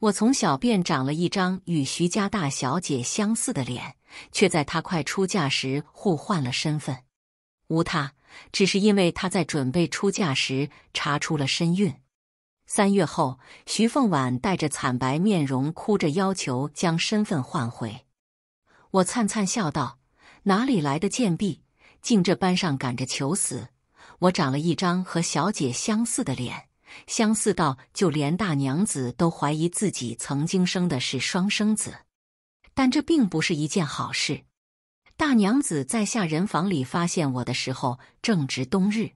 我从小便长了一张与徐家大小姐相似的脸，却在她快出嫁时互换了身份。无他，只是因为她在准备出嫁时查出了身孕。三月后，徐凤婉带着惨白面容，哭着要求将身份换回。我灿灿笑道：“哪里来的贱婢，竟这般上赶着求死？我长了一张和小姐相似的脸。”相似到就连大娘子都怀疑自己曾经生的是双生子，但这并不是一件好事。大娘子在下人房里发现我的时候正值冬日，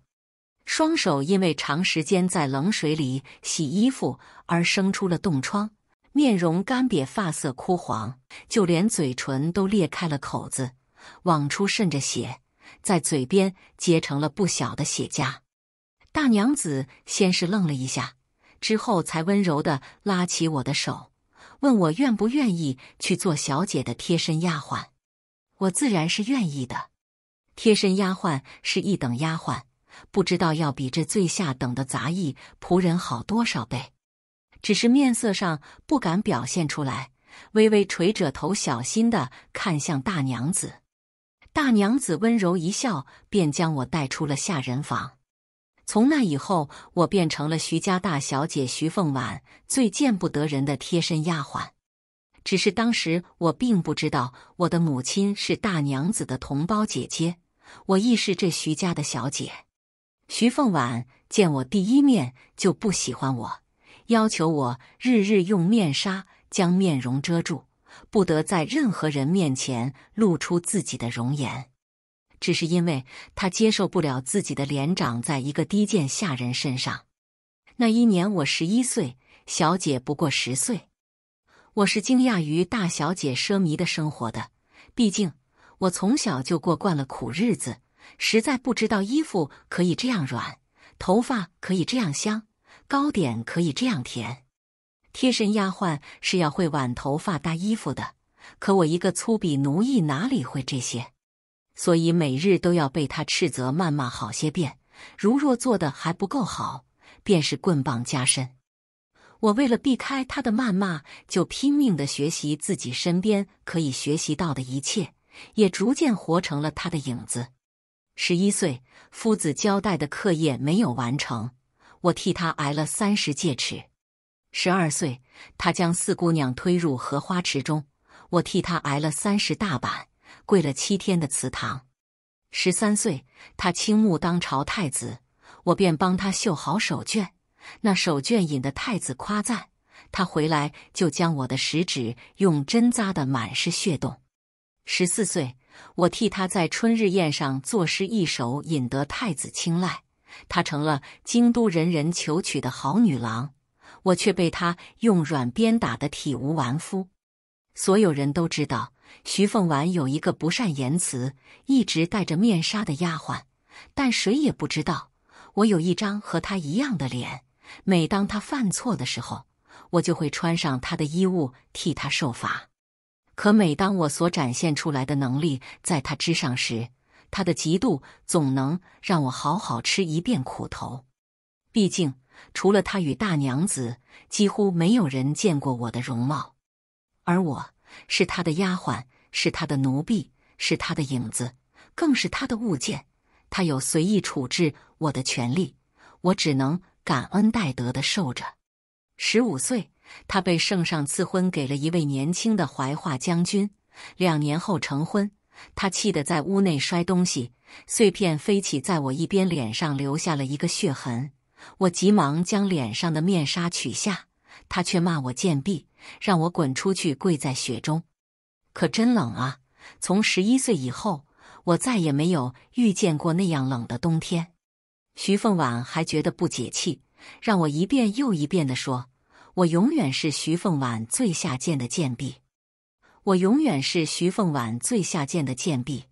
双手因为长时间在冷水里洗衣服而生出了冻疮，面容干瘪，发色枯黄，就连嘴唇都裂开了口子，往出渗着血，在嘴边结成了不小的血痂。大娘子先是愣了一下，之后才温柔的拉起我的手，问我愿不愿意去做小姐的贴身丫鬟。我自然是愿意的。贴身丫鬟是一等丫鬟，不知道要比这最下等的杂役仆人好多少倍。只是面色上不敢表现出来，微微垂着头，小心的看向大娘子。大娘子温柔一笑，便将我带出了下人房。从那以后，我变成了徐家大小姐徐凤婉最见不得人的贴身丫鬟。只是当时我并不知道我的母亲是大娘子的同胞姐姐，我亦是这徐家的小姐。徐凤婉见我第一面就不喜欢我，要求我日日用面纱将面容遮住，不得在任何人面前露出自己的容颜。只是因为他接受不了自己的脸长在一个低贱下人身上。那一年我十一岁，小姐不过十岁。我是惊讶于大小姐奢靡的生活的，毕竟我从小就过惯了苦日子，实在不知道衣服可以这样软，头发可以这样香，糕点可以这样甜。贴身丫鬟是要会挽头发、搭衣服的，可我一个粗鄙奴役，哪里会这些？所以每日都要被他斥责谩骂好些遍，如若做的还不够好，便是棍棒加身。我为了避开他的谩骂，就拼命的学习自己身边可以学习到的一切，也逐渐活成了他的影子。十一岁，夫子交代的课业没有完成，我替他挨了三十戒尺。十二岁，他将四姑娘推入荷花池中，我替他挨了三十大板。跪了七天的祠堂，十三岁，他倾慕当朝太子，我便帮他绣好手绢，那手绢引得太子夸赞。他回来就将我的食指用针扎的满是血洞。十四岁，我替他在春日宴上作诗一首，引得太子青睐，他成了京都人人求娶的好女郎，我却被他用软鞭打得体无完肤。所有人都知道。徐凤婉有一个不善言辞、一直戴着面纱的丫鬟，但谁也不知道我有一张和她一样的脸。每当她犯错的时候，我就会穿上她的衣物替她受罚。可每当我所展现出来的能力在她之上时，她的嫉妒总能让我好好吃一遍苦头。毕竟，除了她与大娘子，几乎没有人见过我的容貌，而我。是他的丫鬟，是他的奴婢，是他的影子，更是他的物件。他有随意处置我的权利，我只能感恩戴德的受着。十五岁，他被圣上赐婚给了一位年轻的怀化将军。两年后成婚，他气得在屋内摔东西，碎片飞起，在我一边脸上留下了一个血痕。我急忙将脸上的面纱取下。他却骂我贱婢，让我滚出去跪在雪中，可真冷啊！从十一岁以后，我再也没有遇见过那样冷的冬天。徐凤婉还觉得不解气，让我一遍又一遍地说：“我永远是徐凤婉最下贱的贱婢，我永远是徐凤婉最下贱的贱婢。”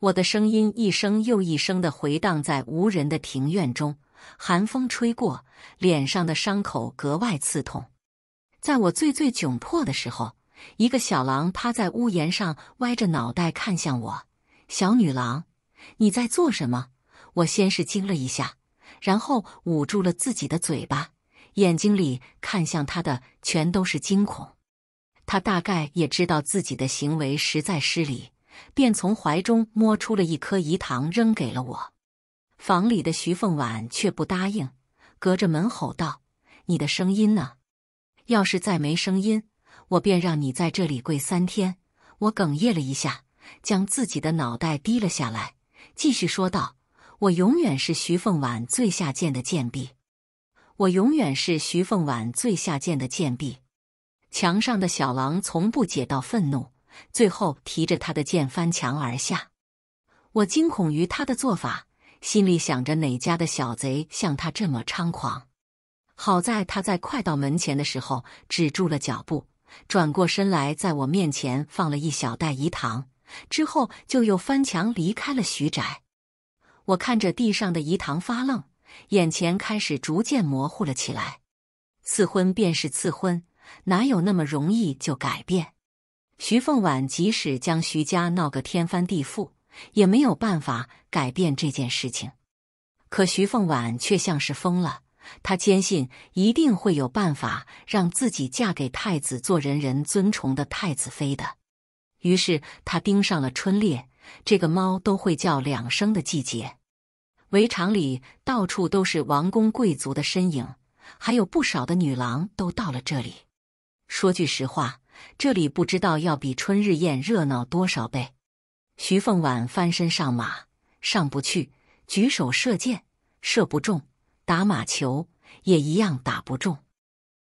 我的声音一声又一声地回荡在无人的庭院中。寒风吹过，脸上的伤口格外刺痛。在我最最窘迫的时候，一个小狼趴在屋檐上，歪着脑袋看向我：“小女郎，你在做什么？”我先是惊了一下，然后捂住了自己的嘴巴，眼睛里看向他的全都是惊恐。他大概也知道自己的行为实在失礼，便从怀中摸出了一颗饴糖，扔给了我。房里的徐凤婉却不答应，隔着门吼道：“你的声音呢？要是再没声音，我便让你在这里跪三天。”我哽咽了一下，将自己的脑袋低了下来，继续说道：“我永远是徐凤婉最下贱的贱婢，我永远是徐凤婉最下贱的贱婢。”墙上的小狼从不解到愤怒，最后提着他的剑翻墙而下。我惊恐于他的做法。心里想着哪家的小贼像他这么猖狂？好在他在快到门前的时候止住了脚步，转过身来，在我面前放了一小袋饴糖，之后就又翻墙离开了徐宅。我看着地上的饴糖发愣，眼前开始逐渐模糊了起来。赐婚便是赐婚，哪有那么容易就改变？徐凤婉即使将徐家闹个天翻地覆。也没有办法改变这件事情，可徐凤婉却像是疯了，她坚信一定会有办法让自己嫁给太子，做人人尊崇的太子妃的。于是她盯上了春猎这个猫都会叫两声的季节。围场里到处都是王公贵族的身影，还有不少的女郎都到了这里。说句实话，这里不知道要比春日宴热闹多少倍。徐凤婉翻身上马，上不去；举手射箭，射不中；打马球也一样打不中。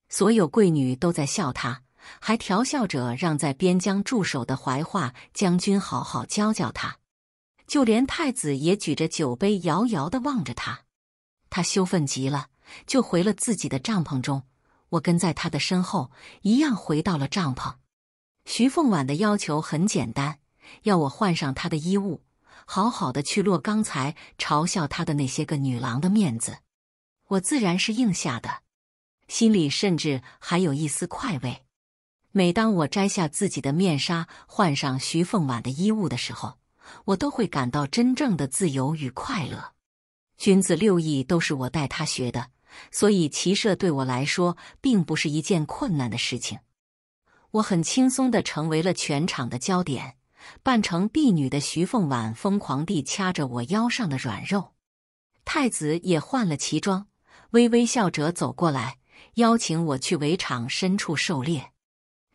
所有贵女都在笑他，还调笑着让在边疆驻守的怀化将军好好教教他。就连太子也举着酒杯遥遥地望着他，他羞愤极了，就回了自己的帐篷中。我跟在他的身后，一样回到了帐篷。徐凤婉的要求很简单。要我换上他的衣物，好好的去落刚才嘲笑他的那些个女郎的面子，我自然是应下的，心里甚至还有一丝快慰。每当我摘下自己的面纱，换上徐凤婉的衣物的时候，我都会感到真正的自由与快乐。君子六艺都是我带他学的，所以骑射对我来说并不是一件困难的事情，我很轻松的成为了全场的焦点。扮成婢女的徐凤婉疯狂地掐着我腰上的软肉，太子也换了旗装，微微笑着走过来，邀请我去围场深处狩猎。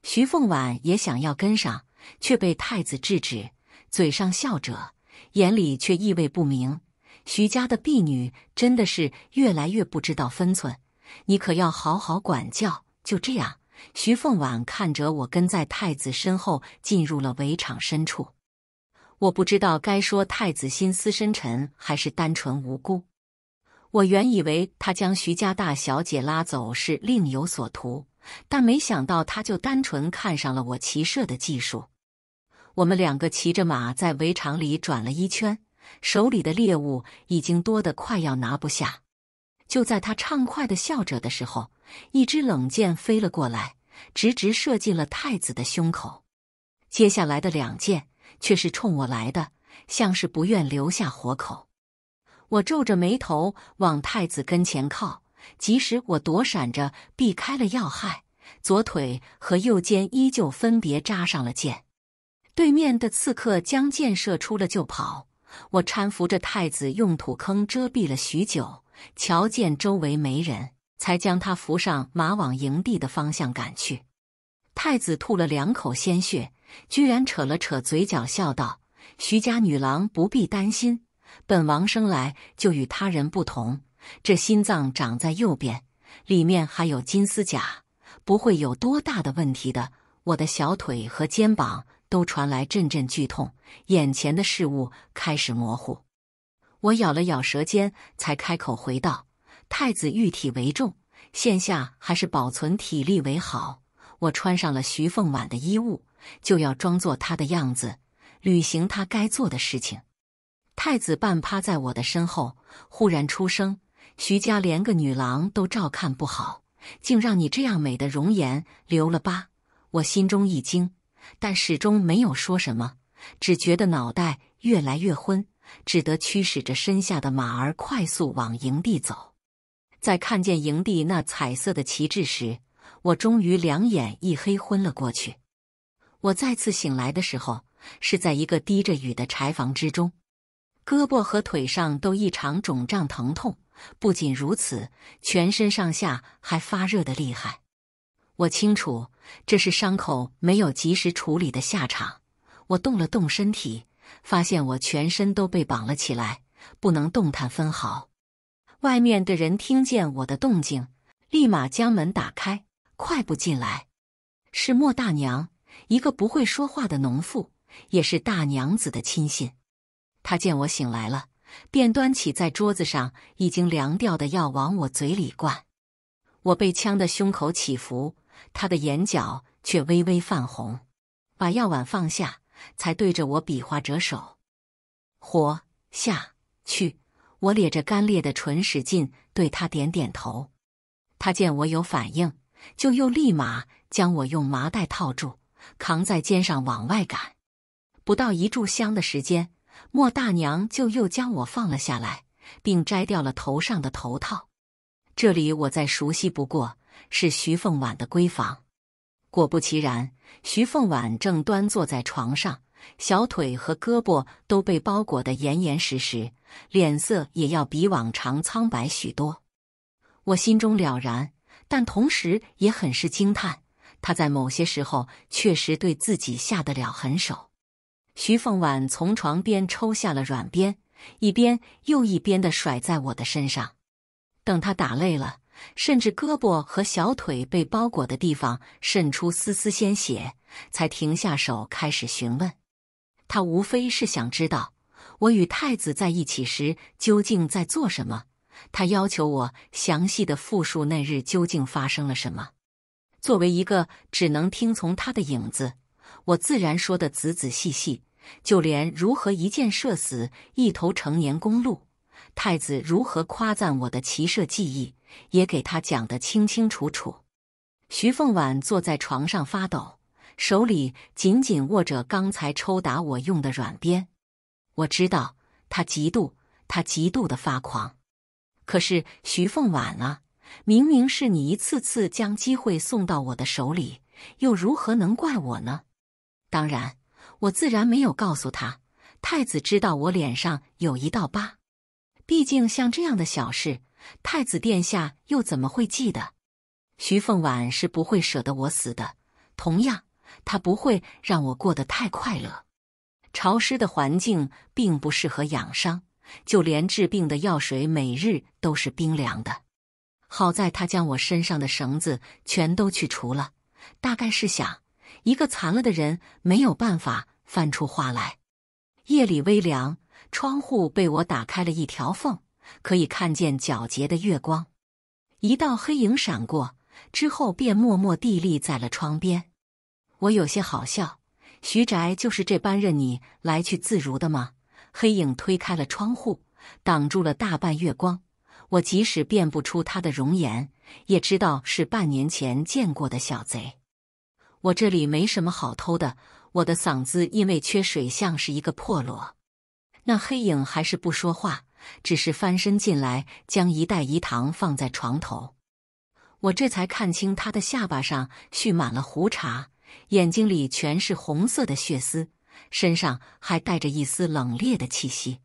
徐凤婉也想要跟上，却被太子制止，嘴上笑着，眼里却意味不明。徐家的婢女真的是越来越不知道分寸，你可要好好管教。就这样。徐凤婉看着我，跟在太子身后进入了围场深处。我不知道该说太子心思深沉，还是单纯无辜。我原以为他将徐家大小姐拉走是另有所图，但没想到他就单纯看上了我骑射的技术。我们两个骑着马在围场里转了一圈，手里的猎物已经多得快要拿不下。就在他畅快的笑着的时候，一支冷箭飞了过来，直直射进了太子的胸口。接下来的两箭却是冲我来的，像是不愿留下活口。我皱着眉头往太子跟前靠，即使我躲闪着避开了要害，左腿和右肩依旧分别扎上了箭。对面的刺客将箭射出了就跑，我搀扶着太子用土坑遮蔽了许久。瞧见周围没人，才将他扶上马，往营地的方向赶去。太子吐了两口鲜血，居然扯了扯嘴角，笑道：“徐家女郎不必担心，本王生来就与他人不同，这心脏长在右边，里面还有金丝甲，不会有多大的问题的。”我的小腿和肩膀都传来阵阵剧痛，眼前的事物开始模糊。我咬了咬舌尖，才开口回道：“太子玉体为重，现下还是保存体力为好。”我穿上了徐凤婉的衣物，就要装作她的样子，履行她该做的事情。太子半趴在我的身后，忽然出声：“徐家连个女郎都照看不好，竟让你这样美的容颜留了疤。”我心中一惊，但始终没有说什么，只觉得脑袋越来越昏。只得驱使着身下的马儿快速往营地走，在看见营地那彩色的旗帜时，我终于两眼一黑，昏了过去。我再次醒来的时候，是在一个滴着雨的柴房之中，胳膊和腿上都异常肿胀疼痛。不仅如此，全身上下还发热的厉害。我清楚这是伤口没有及时处理的下场。我动了动身体。发现我全身都被绑了起来，不能动弹分毫。外面的人听见我的动静，立马将门打开，快步进来。是莫大娘，一个不会说话的农妇，也是大娘子的亲信。她见我醒来了，便端起在桌子上已经凉掉的药往我嘴里灌。我被呛得胸口起伏，她的眼角却微微泛红，把药碗放下。才对着我比划着手，活下去！我咧着干裂的唇，使劲对他点点头。他见我有反应，就又立马将我用麻袋套住，扛在肩上往外赶。不到一炷香的时间，莫大娘就又将我放了下来，并摘掉了头上的头套。这里我再熟悉不过，是徐凤婉的闺房。果不其然，徐凤婉正端坐在床上，小腿和胳膊都被包裹得严严实实，脸色也要比往常苍白许多。我心中了然，但同时也很是惊叹，他在某些时候确实对自己下得了狠手。徐凤婉从床边抽下了软鞭，一鞭又一鞭的甩在我的身上，等他打累了。甚至胳膊和小腿被包裹的地方渗出丝丝鲜血，才停下手开始询问。他无非是想知道我与太子在一起时究竟在做什么。他要求我详细的复述那日究竟发生了什么。作为一个只能听从他的影子，我自然说的仔仔细细，就连如何一箭射死一头成年公鹿。太子如何夸赞我的骑射技艺，也给他讲得清清楚楚。徐凤婉坐在床上发抖，手里紧紧握着刚才抽打我用的软鞭。我知道他嫉妒，他嫉妒的发狂。可是徐凤婉啊，明明是你一次次将机会送到我的手里，又如何能怪我呢？当然，我自然没有告诉他。太子知道我脸上有一道疤。毕竟像这样的小事，太子殿下又怎么会记得？徐凤婉是不会舍得我死的，同样，他不会让我过得太快乐。潮湿的环境并不适合养伤，就连治病的药水每日都是冰凉的。好在他将我身上的绳子全都去除了，大概是想一个残了的人没有办法翻出花来。夜里微凉。窗户被我打开了一条缝，可以看见皎洁的月光。一道黑影闪过之后，便默默地立在了窗边。我有些好笑，徐宅就是这般任你来去自如的吗？黑影推开了窗户，挡住了大半月光。我即使辨不出他的容颜，也知道是半年前见过的小贼。我这里没什么好偷的，我的嗓子因为缺水，像是一个破锣。那黑影还是不说话，只是翻身进来，将一袋饴糖放在床头。我这才看清他的下巴上蓄满了胡茬，眼睛里全是红色的血丝，身上还带着一丝冷冽的气息。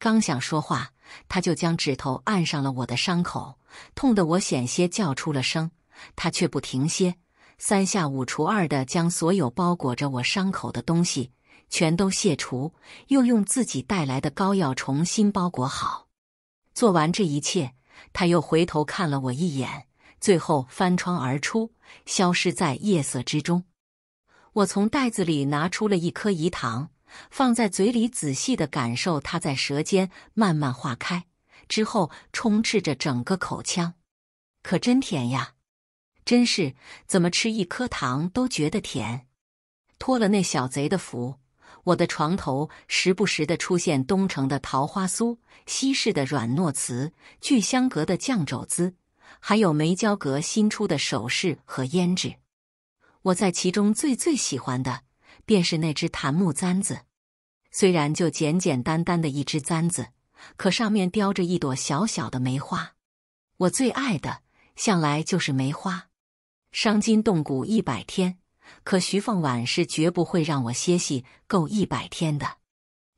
刚想说话，他就将指头按上了我的伤口，痛得我险些叫出了声。他却不停歇，三下五除二的将所有包裹着我伤口的东西。全都卸除，又用自己带来的膏药重新包裹好。做完这一切，他又回头看了我一眼，最后翻窗而出，消失在夜色之中。我从袋子里拿出了一颗饴糖，放在嘴里，仔细的感受它在舌尖慢慢化开，之后充斥着整个口腔，可真甜呀！真是怎么吃一颗糖都觉得甜，托了那小贼的福。我的床头时不时的出现东城的桃花酥、西市的软糯瓷、聚香阁的酱肘子，还有梅胶阁新出的首饰和胭脂。我在其中最最喜欢的，便是那只檀木簪子。虽然就简简单单的一只簪子，可上面雕着一朵小小的梅花。我最爱的，向来就是梅花。伤筋动骨一百天。可徐凤婉是绝不会让我歇息够一百天的，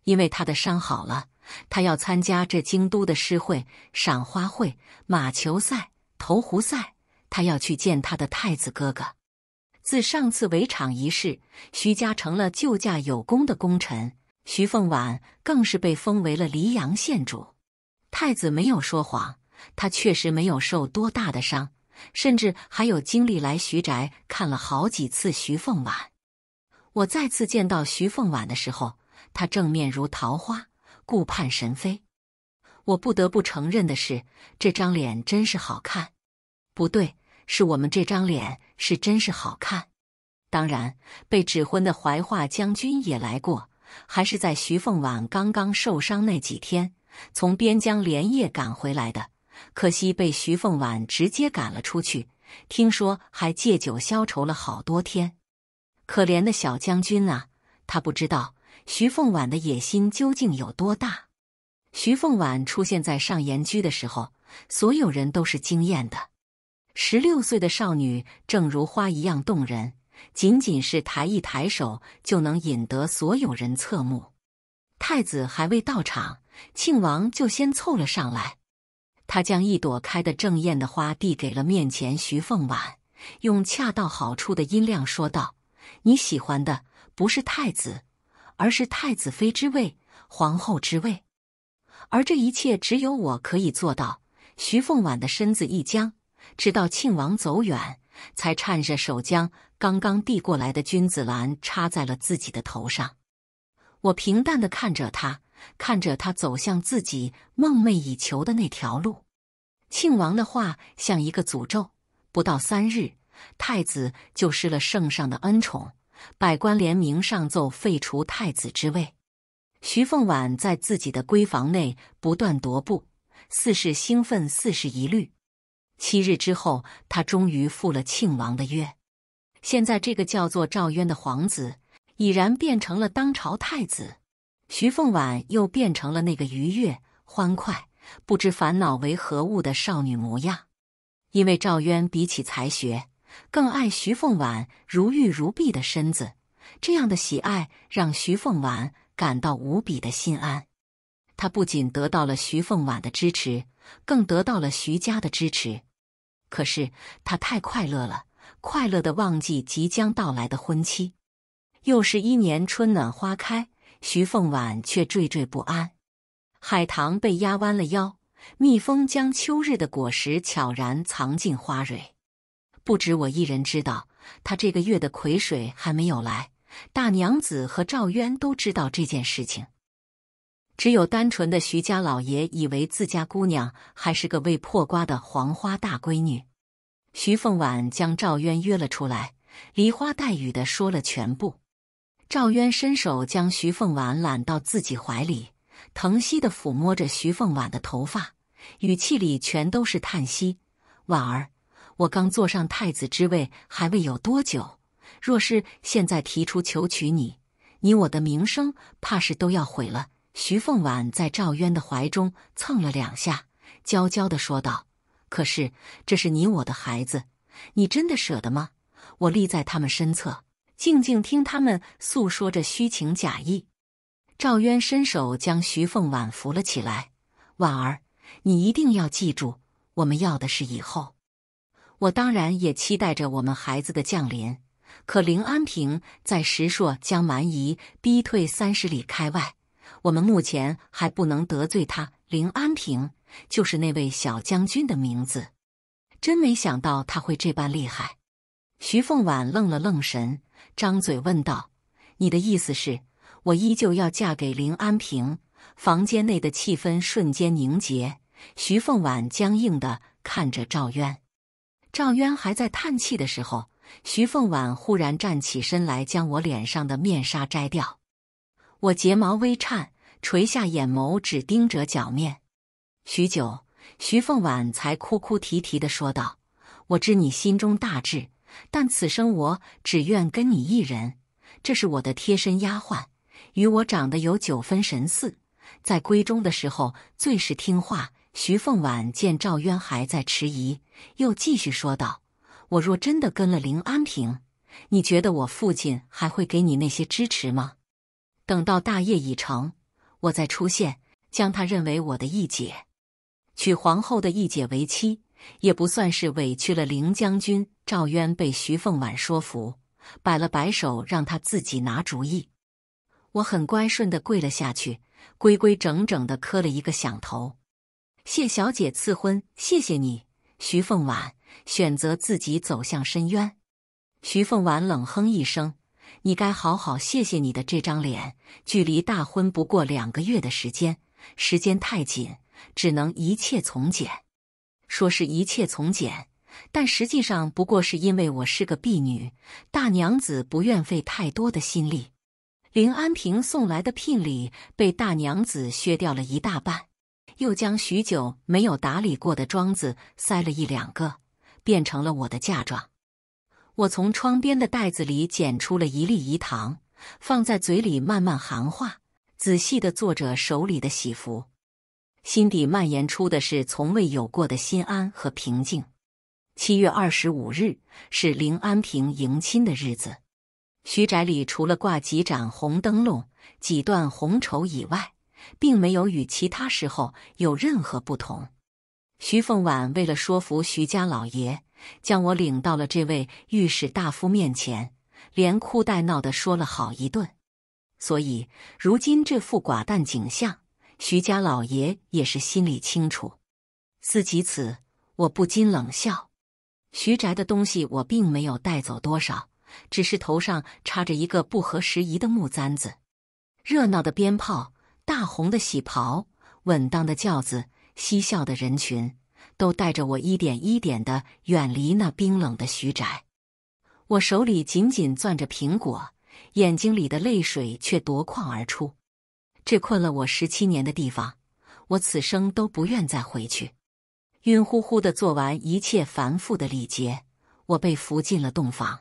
因为他的伤好了，他要参加这京都的诗会、赏花会、马球赛、投壶赛，他要去见他的太子哥哥。自上次围场一事，徐家成了救驾有功的功臣，徐凤婉更是被封为了黎阳县主。太子没有说谎，他确实没有受多大的伤。甚至还有精力来徐宅看了好几次徐凤婉。我再次见到徐凤婉的时候，她正面如桃花，顾盼神飞。我不得不承认的是，这张脸真是好看。不对，是我们这张脸是真是好看。当然，被指婚的怀化将军也来过，还是在徐凤婉刚刚受伤那几天，从边疆连夜赶回来的。可惜被徐凤婉直接赶了出去。听说还借酒消愁了好多天。可怜的小将军啊，他不知道徐凤婉的野心究竟有多大。徐凤婉出现在上言居的时候，所有人都是惊艳的。十六岁的少女，正如花一样动人，仅仅是抬一抬手就能引得所有人侧目。太子还未到场，庆王就先凑了上来。他将一朵开得正艳的花递给了面前徐凤婉，用恰到好处的音量说道：“你喜欢的不是太子，而是太子妃之位、皇后之位，而这一切只有我可以做到。”徐凤婉的身子一僵，直到庆王走远，才颤着手将刚刚递过来的君子兰插在了自己的头上。我平淡的看着他。看着他走向自己梦寐以求的那条路，庆王的话像一个诅咒。不到三日，太子就失了圣上的恩宠，百官联名上奏废除太子之位。徐凤婉在自己的闺房内不断踱步，似是兴奋，似是疑虑。七日之后，他终于赴了庆王的约。现在，这个叫做赵渊的皇子已然变成了当朝太子。徐凤婉又变成了那个愉悦、欢快、不知烦恼为何物的少女模样。因为赵渊比起才学，更爱徐凤婉如玉如璧的身子，这样的喜爱让徐凤婉感到无比的心安。他不仅得到了徐凤婉的支持，更得到了徐家的支持。可是他太快乐了，快乐的忘记即将到来的婚期。又是一年春暖花开。徐凤婉却惴惴不安，海棠被压弯了腰，蜜蜂将秋日的果实悄然藏进花蕊。不止我一人知道，他这个月的癸水还没有来，大娘子和赵渊都知道这件事情。只有单纯的徐家老爷以为自家姑娘还是个未破瓜的黄花大闺女。徐凤婉将赵渊约了出来，梨花带雨的说了全部。赵渊伸手将徐凤婉揽到自己怀里，疼惜地抚摸着徐凤婉的头发，语气里全都是叹息：“婉儿，我刚坐上太子之位，还未有多久，若是现在提出求娶你，你我的名声怕是都要毁了。”徐凤婉在赵渊的怀中蹭了两下，娇娇地说道：“可是这是你我的孩子，你真的舍得吗？我立在他们身侧。”静静听他们诉说着虚情假意。赵渊伸手将徐凤婉扶了起来。婉儿，你一定要记住，我们要的是以后。我当然也期待着我们孩子的降临。可林安平在石朔将蛮夷逼退三十里开外，我们目前还不能得罪他。林安平就是那位小将军的名字。真没想到他会这般厉害。徐凤婉愣了愣神。张嘴问道：“你的意思是，我依旧要嫁给林安平？”房间内的气氛瞬间凝结，徐凤婉僵硬的看着赵渊。赵渊还在叹气的时候，徐凤婉忽然站起身来，将我脸上的面纱摘掉。我睫毛微颤，垂下眼眸，只盯着脚面。许久，徐凤婉才哭哭啼啼的说道：“我知你心中大志。”但此生我只愿跟你一人。这是我的贴身丫鬟，与我长得有九分神似，在闺中的时候最是听话。徐凤婉见赵渊还在迟疑，又继续说道：“我若真的跟了林安平，你觉得我父亲还会给你那些支持吗？等到大业已成，我再出现，将他认为我的义姐，娶皇后的义姐为妻。”也不算是委屈了凌将军。赵渊被徐凤婉说服，摆了摆手，让他自己拿主意。我很乖顺的跪了下去，规规整整的磕了一个响头。谢小姐赐婚，谢谢你，徐凤婉选择自己走向深渊。徐凤婉冷哼一声：“你该好好谢谢你的这张脸。距离大婚不过两个月的时间，时间太紧，只能一切从简。”说是一切从简，但实际上不过是因为我是个婢女，大娘子不愿费太多的心力。林安平送来的聘礼被大娘子削掉了一大半，又将许久没有打理过的庄子塞了一两个，变成了我的嫁妆。我从窗边的袋子里捡出了一粒饴糖，放在嘴里慢慢含化，仔细的做着手里的喜符。心底蔓延出的是从未有过的心安和平静。七月二十五日是林安平迎亲的日子，徐宅里除了挂几盏红灯笼、几段红绸以外，并没有与其他时候有任何不同。徐凤婉为了说服徐家老爷，将我领到了这位御史大夫面前，连哭带闹的说了好一顿，所以如今这副寡淡景象。徐家老爷也是心里清楚，思及此，我不禁冷笑。徐宅的东西我并没有带走多少，只是头上插着一个不合时宜的木簪子。热闹的鞭炮、大红的喜袍、稳当的轿子、嬉笑的人群，都带着我一点一点的远离那冰冷的徐宅。我手里紧紧攥着苹果，眼睛里的泪水却夺眶而出。这困了我十七年的地方，我此生都不愿再回去。晕乎乎的做完一切繁复的礼节，我被扶进了洞房。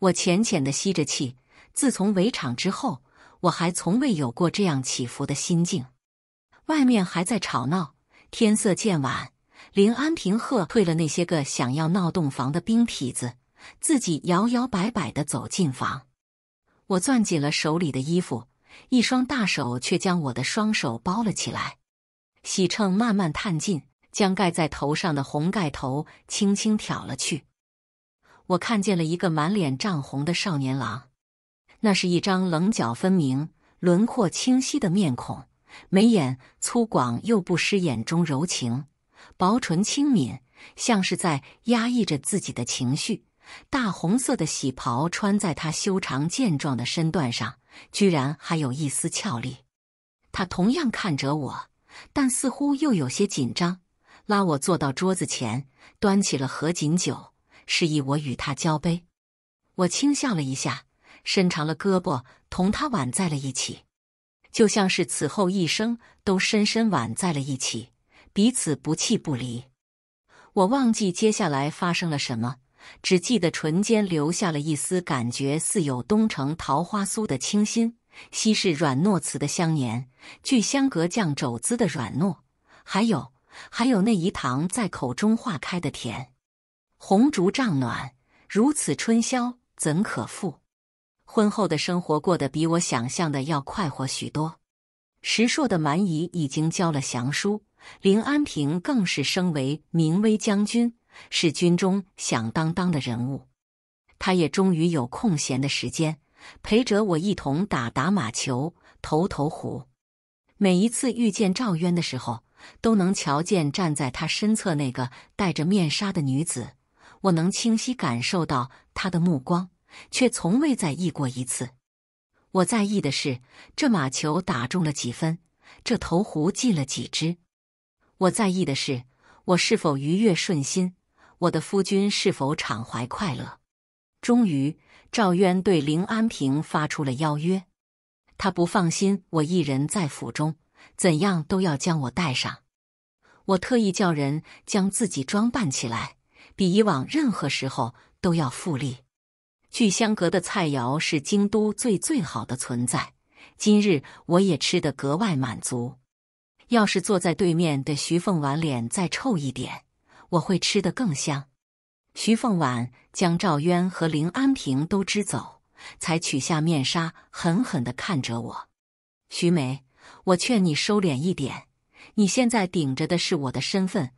我浅浅的吸着气，自从围场之后，我还从未有过这样起伏的心境。外面还在吵闹，天色渐晚，林安平喝退了那些个想要闹洞房的兵痞子，自己摇摇摆摆的走进房。我攥紧了手里的衣服。一双大手却将我的双手包了起来，喜秤慢慢探进，将盖在头上的红盖头轻轻挑了去。我看见了一个满脸涨红的少年郎，那是一张棱角分明、轮廓清晰的面孔，眉眼粗犷又不失眼中柔情，薄唇轻抿，像是在压抑着自己的情绪。大红色的喜袍穿在她修长健壮的身段上，居然还有一丝俏丽。她同样看着我，但似乎又有些紧张，拉我坐到桌子前，端起了合卺酒，示意我与他交杯。我轻笑了一下，伸长了胳膊，同他挽在了一起，就像是此后一生都深深挽在了一起，彼此不弃不离。我忘记接下来发生了什么。只记得唇间留下了一丝感觉，似有东城桃花酥的清新，西式软糯瓷的香黏，聚香格酱肘子的软糯，还有还有那一糖在口中化开的甜。红烛帐暖，如此春宵怎可负？婚后的生活过得比我想象的要快活许多。石硕的蛮夷已经交了降书，林安平更是升为明威将军。是军中响当当的人物，他也终于有空闲的时间陪着我一同打打马球、投投壶。每一次遇见赵渊的时候，都能瞧见站在他身侧那个戴着面纱的女子。我能清晰感受到她的目光，却从未在意过一次。我在意的是这马球打中了几分，这投壶进了几只。我在意的是我是否愉悦顺心。我的夫君是否敞怀快乐？终于，赵渊对林安平发出了邀约。他不放心我一人在府中，怎样都要将我带上。我特意叫人将自己装扮起来，比以往任何时候都要富丽。聚香阁的菜肴是京都最最好的存在，今日我也吃得格外满足。要是坐在对面的徐凤婉脸再臭一点。我会吃得更香。徐凤婉将赵渊和林安平都支走，才取下面纱，狠狠地看着我。徐梅，我劝你收敛一点。你现在顶着的是我的身份。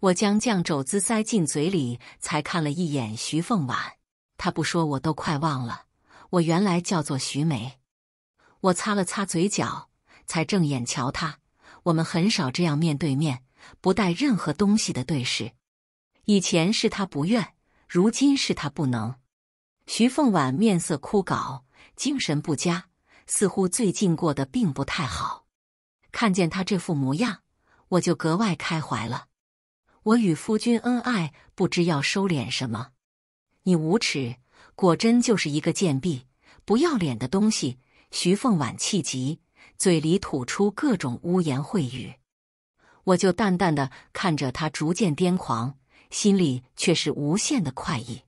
我将酱肘子塞进嘴里，才看了一眼徐凤婉，他不说，我都快忘了我原来叫做徐梅。我擦了擦嘴角，才正眼瞧他。我们很少这样面对面。不带任何东西的对视，以前是他不愿，如今是他不能。徐凤婉面色枯槁，精神不佳，似乎最近过得并不太好。看见他这副模样，我就格外开怀了。我与夫君恩爱，不知要收敛什么。你无耻，果真就是一个贱婢，不要脸的东西！徐凤婉气急，嘴里吐出各种污言秽语。我就淡淡的看着他逐渐癫狂，心里却是无限的快意。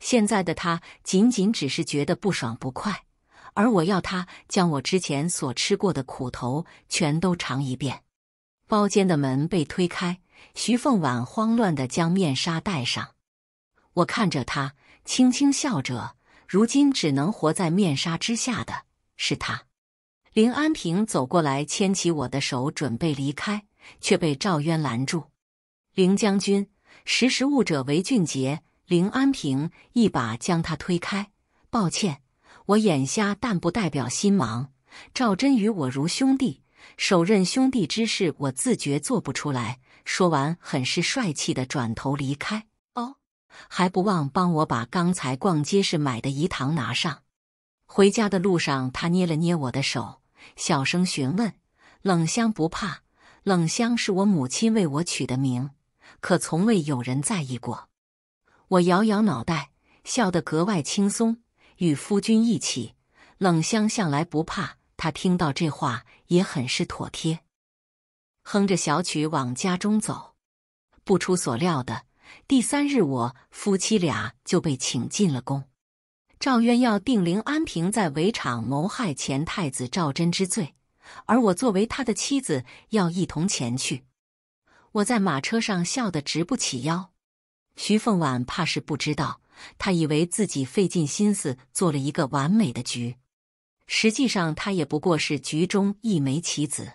现在的他仅仅只是觉得不爽不快，而我要他将我之前所吃过的苦头全都尝一遍。包间的门被推开，徐凤婉慌乱的将面纱戴上。我看着他，轻轻笑着。如今只能活在面纱之下的是他。林安平走过来，牵起我的手，准备离开。却被赵渊拦住。凌将军识时务者为俊杰，凌安平一把将他推开。抱歉，我眼瞎，但不代表心盲。赵真与我如兄弟，手刃兄弟之事，我自觉做不出来。说完，很是帅气的转头离开。哦，还不忘帮我把刚才逛街时买的饴糖拿上。回家的路上，他捏了捏我的手，小声询问：“冷香不怕？”冷香是我母亲为我取的名，可从未有人在意过。我摇摇脑袋，笑得格外轻松，与夫君一起。冷香向来不怕，他听到这话也很是妥帖，哼着小曲往家中走。不出所料的，第三日，我夫妻俩就被请进了宫。赵渊要定陵安平在围场谋害前太子赵祯之罪。而我作为他的妻子，要一同前去。我在马车上笑得直不起腰。徐凤婉怕是不知道，他以为自己费尽心思做了一个完美的局，实际上他也不过是局中一枚棋子。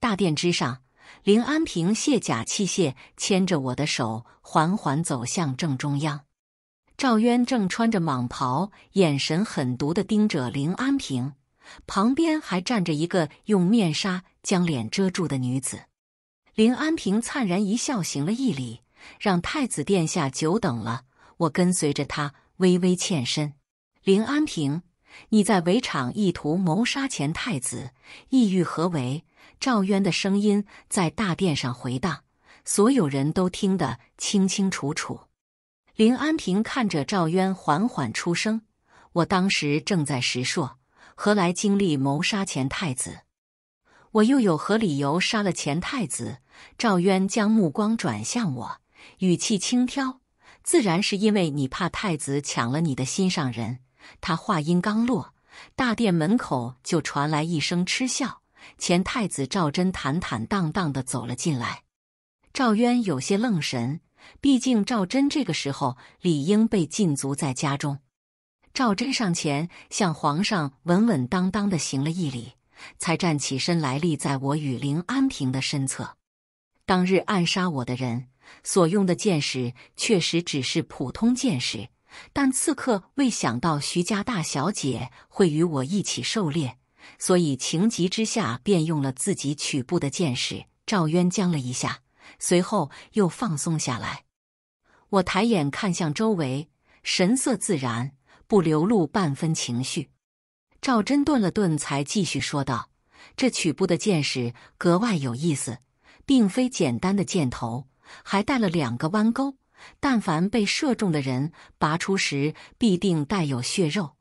大殿之上，林安平卸甲弃械，牵着我的手缓缓走向正中央。赵渊正穿着蟒袍，眼神狠毒地盯着林安平。旁边还站着一个用面纱将脸遮住的女子，林安平灿然一笑，行了一礼，让太子殿下久等了。我跟随着他微微欠身。林安平，你在围场意图谋杀前太子，意欲何为？赵渊的声音在大殿上回荡，所有人都听得清清楚楚。林安平看着赵渊，缓缓出声：“我当时正在石硕。”何来经历谋杀前太子？我又有何理由杀了前太子？赵渊将目光转向我，语气轻佻：“自然是因为你怕太子抢了你的心上人。”他话音刚落，大殿门口就传来一声嗤笑。前太子赵真坦坦荡荡的走了进来，赵渊有些愣神，毕竟赵真这个时候理应被禁足在家中。赵祯上前向皇上稳稳当当的行了一礼，才站起身来立在我与林安平的身侧。当日暗杀我的人所用的箭矢确实只是普通箭矢，但刺客未想到徐家大小姐会与我一起狩猎，所以情急之下便用了自己取布的箭矢。赵渊僵了一下，随后又放松下来。我抬眼看向周围，神色自然。不流露半分情绪，赵真顿了顿，才继续说道：“这曲布的箭矢格外有意思，并非简单的箭头，还带了两个弯钩。但凡被射中的人，拔出时必定带有血肉，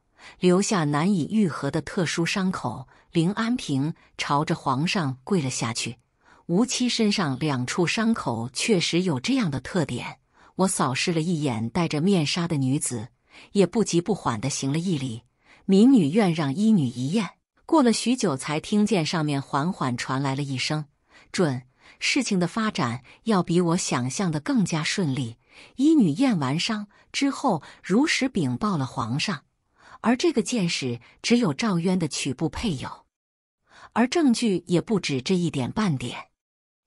留下难以愈合的特殊伤口。”林安平朝着皇上跪了下去。吴七身上两处伤口确实有这样的特点。我扫视了一眼戴着面纱的女子。也不急不缓地行了一礼，民女愿让医女一验。过了许久，才听见上面缓缓传来了一声“准”。事情的发展要比我想象的更加顺利。医女验完伤之后，如实禀报了皇上。而这个箭矢只有赵渊的曲部配有，而证据也不止这一点半点。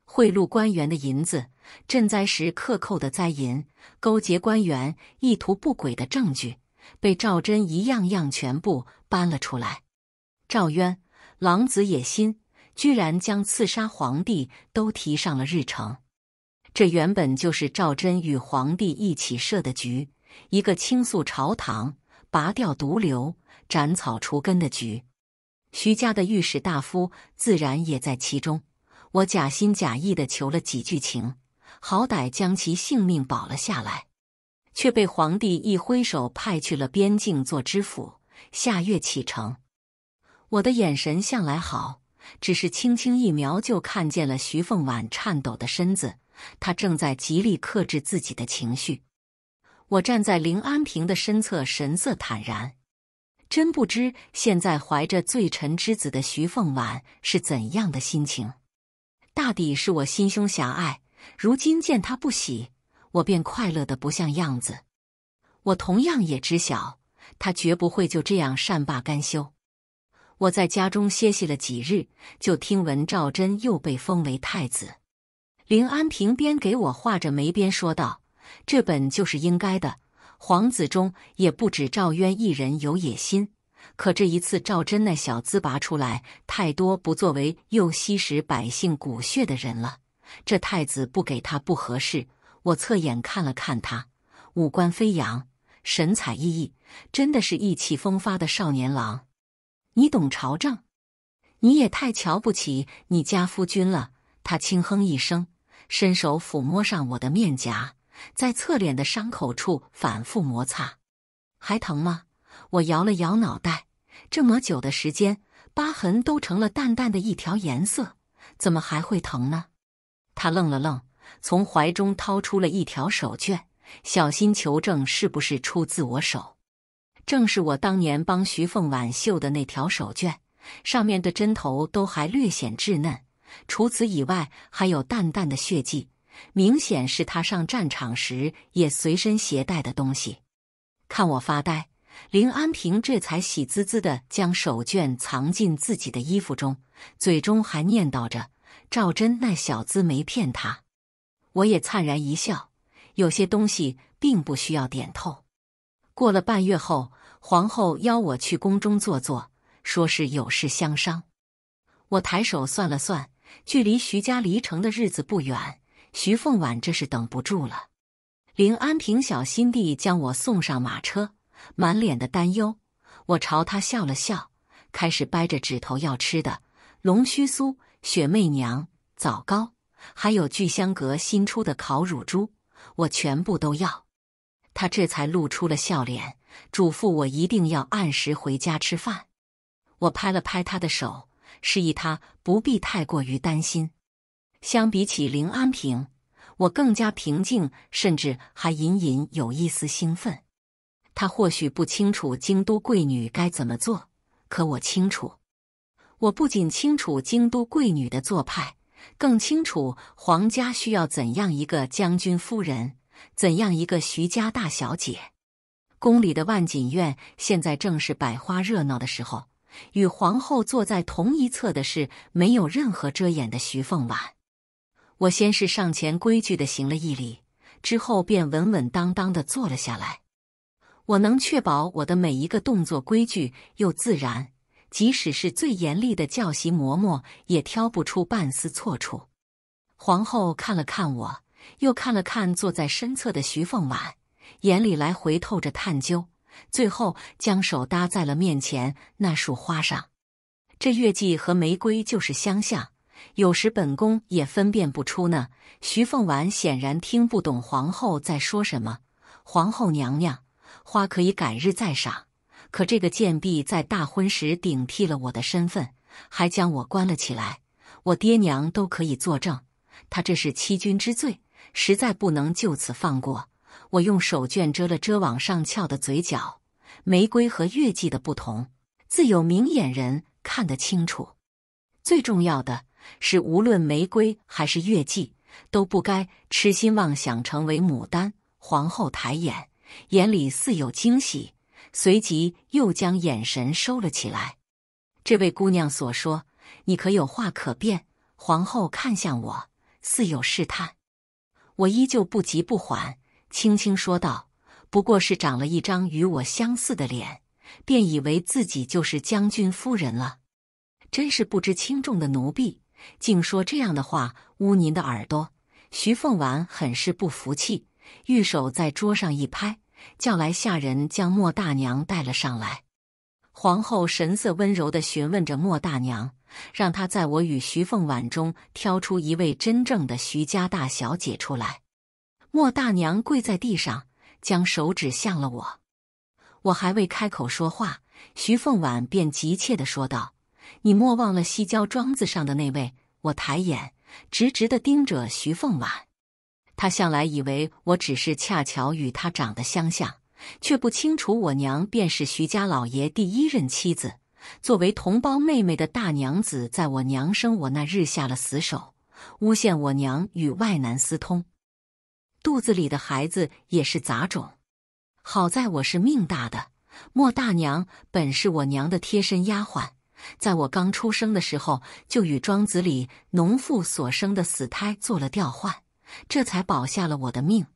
贿赂官员的银子。赈灾时克扣的灾银，勾结官员意图不轨的证据，被赵祯一样样全部搬了出来。赵渊狼子野心，居然将刺杀皇帝都提上了日程。这原本就是赵祯与皇帝一起设的局，一个倾诉朝堂、拔掉毒瘤、斩草除根的局。徐家的御史大夫自然也在其中。我假心假意的求了几句情。好歹将其性命保了下来，却被皇帝一挥手派去了边境做知府，下月启程。我的眼神向来好，只是轻轻一瞄就看见了徐凤婉颤抖的身子，他正在极力克制自己的情绪。我站在林安平的身侧，神色坦然。真不知现在怀着罪臣之子的徐凤婉是怎样的心情。大抵是我心胸狭隘。如今见他不喜，我便快乐的不像样子。我同样也知晓，他绝不会就这样善罢甘休。我在家中歇息了几日，就听闻赵祯又被封为太子。林安平边给我画着眉边说道：“这本就是应该的。皇子中也不止赵渊一人有野心，可这一次赵祯那小子拔出来太多不作为又吸食百姓骨血的人了。”这太子不给他不合适。我侧眼看了看他，五官飞扬，神采奕奕，真的是意气风发的少年郎。你懂朝政？你也太瞧不起你家夫君了。他轻哼一声，伸手抚摸上我的面颊，在侧脸的伤口处反复摩擦。还疼吗？我摇了摇脑袋。这么久的时间，疤痕都成了淡淡的一条颜色，怎么还会疼呢？他愣了愣，从怀中掏出了一条手绢，小心求证是不是出自我手。正是我当年帮徐凤婉绣的那条手绢，上面的针头都还略显稚嫩。除此以外，还有淡淡的血迹，明显是他上战场时也随身携带的东西。看我发呆，林安平这才喜滋滋地将手绢藏进自己的衣服中，嘴中还念叨着。赵真那小子没骗他，我也灿然一笑。有些东西并不需要点透。过了半月后，皇后邀我去宫中坐坐，说是有事相商。我抬手算了算，距离徐家离城的日子不远，徐凤婉这是等不住了。林安平小心地将我送上马车，满脸的担忧。我朝他笑了笑，开始掰着指头要吃的龙须酥。雪媚娘、枣糕，还有聚香阁新出的烤乳猪，我全部都要。他这才露出了笑脸，嘱咐我一定要按时回家吃饭。我拍了拍他的手，示意他不必太过于担心。相比起林安平，我更加平静，甚至还隐隐有一丝兴奋。他或许不清楚京都贵女该怎么做，可我清楚。我不仅清楚京都贵女的做派，更清楚皇家需要怎样一个将军夫人，怎样一个徐家大小姐。宫里的万锦院现在正是百花热闹的时候，与皇后坐在同一侧的是没有任何遮掩的徐凤婉。我先是上前规矩的行了一礼，之后便稳稳当当的坐了下来。我能确保我的每一个动作规矩又自然。即使是最严厉的教习嬷嬷也挑不出半丝错处。皇后看了看我，又看了看坐在身侧的徐凤婉，眼里来回透着探究，最后将手搭在了面前那束花上。这月季和玫瑰就是相像，有时本宫也分辨不出呢。徐凤婉显然听不懂皇后在说什么。皇后娘娘，花可以改日再赏。可这个贱婢在大婚时顶替了我的身份，还将我关了起来。我爹娘都可以作证，她这是欺君之罪，实在不能就此放过。我用手绢遮了遮往上翘的嘴角。玫瑰和月季的不同，自有明眼人看得清楚。最重要的是，无论玫瑰还是月季，都不该痴心妄想成为牡丹皇后。抬眼，眼里似有惊喜。随即又将眼神收了起来。这位姑娘所说，你可有话可辩？皇后看向我，似有试探。我依旧不急不缓，轻轻说道：“不过是长了一张与我相似的脸，便以为自己就是将军夫人了，真是不知轻重的奴婢，竟说这样的话污您的耳朵。”徐凤婉很是不服气，玉手在桌上一拍。叫来下人，将莫大娘带了上来。皇后神色温柔的询问着莫大娘，让她在我与徐凤婉中挑出一位真正的徐家大小姐出来。莫大娘跪在地上，将手指向了我。我还未开口说话，徐凤婉便急切的说道：“你莫忘了西郊庄子上的那位。”我抬眼，直直的盯着徐凤婉。他向来以为我只是恰巧与他长得相像，却不清楚我娘便是徐家老爷第一任妻子。作为同胞妹妹的大娘子，在我娘生我那日下了死手，诬陷我娘与外男私通，肚子里的孩子也是杂种。好在我是命大的，莫大娘本是我娘的贴身丫鬟，在我刚出生的时候就与庄子里农妇所生的死胎做了调换。这才保下了我的命。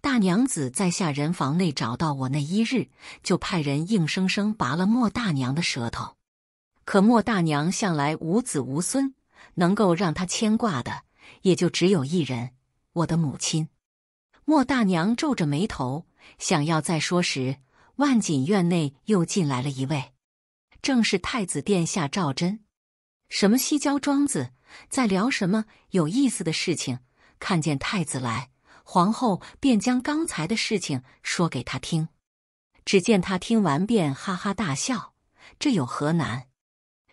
大娘子在下人房内找到我那一日，就派人硬生生拔了莫大娘的舌头。可莫大娘向来无子无孙，能够让她牵挂的也就只有一人——我的母亲。莫大娘皱着眉头，想要再说时，万锦院内又进来了一位，正是太子殿下赵祯。什么西郊庄子在聊什么有意思的事情？看见太子来，皇后便将刚才的事情说给他听。只见他听完便哈哈大笑：“这有何难？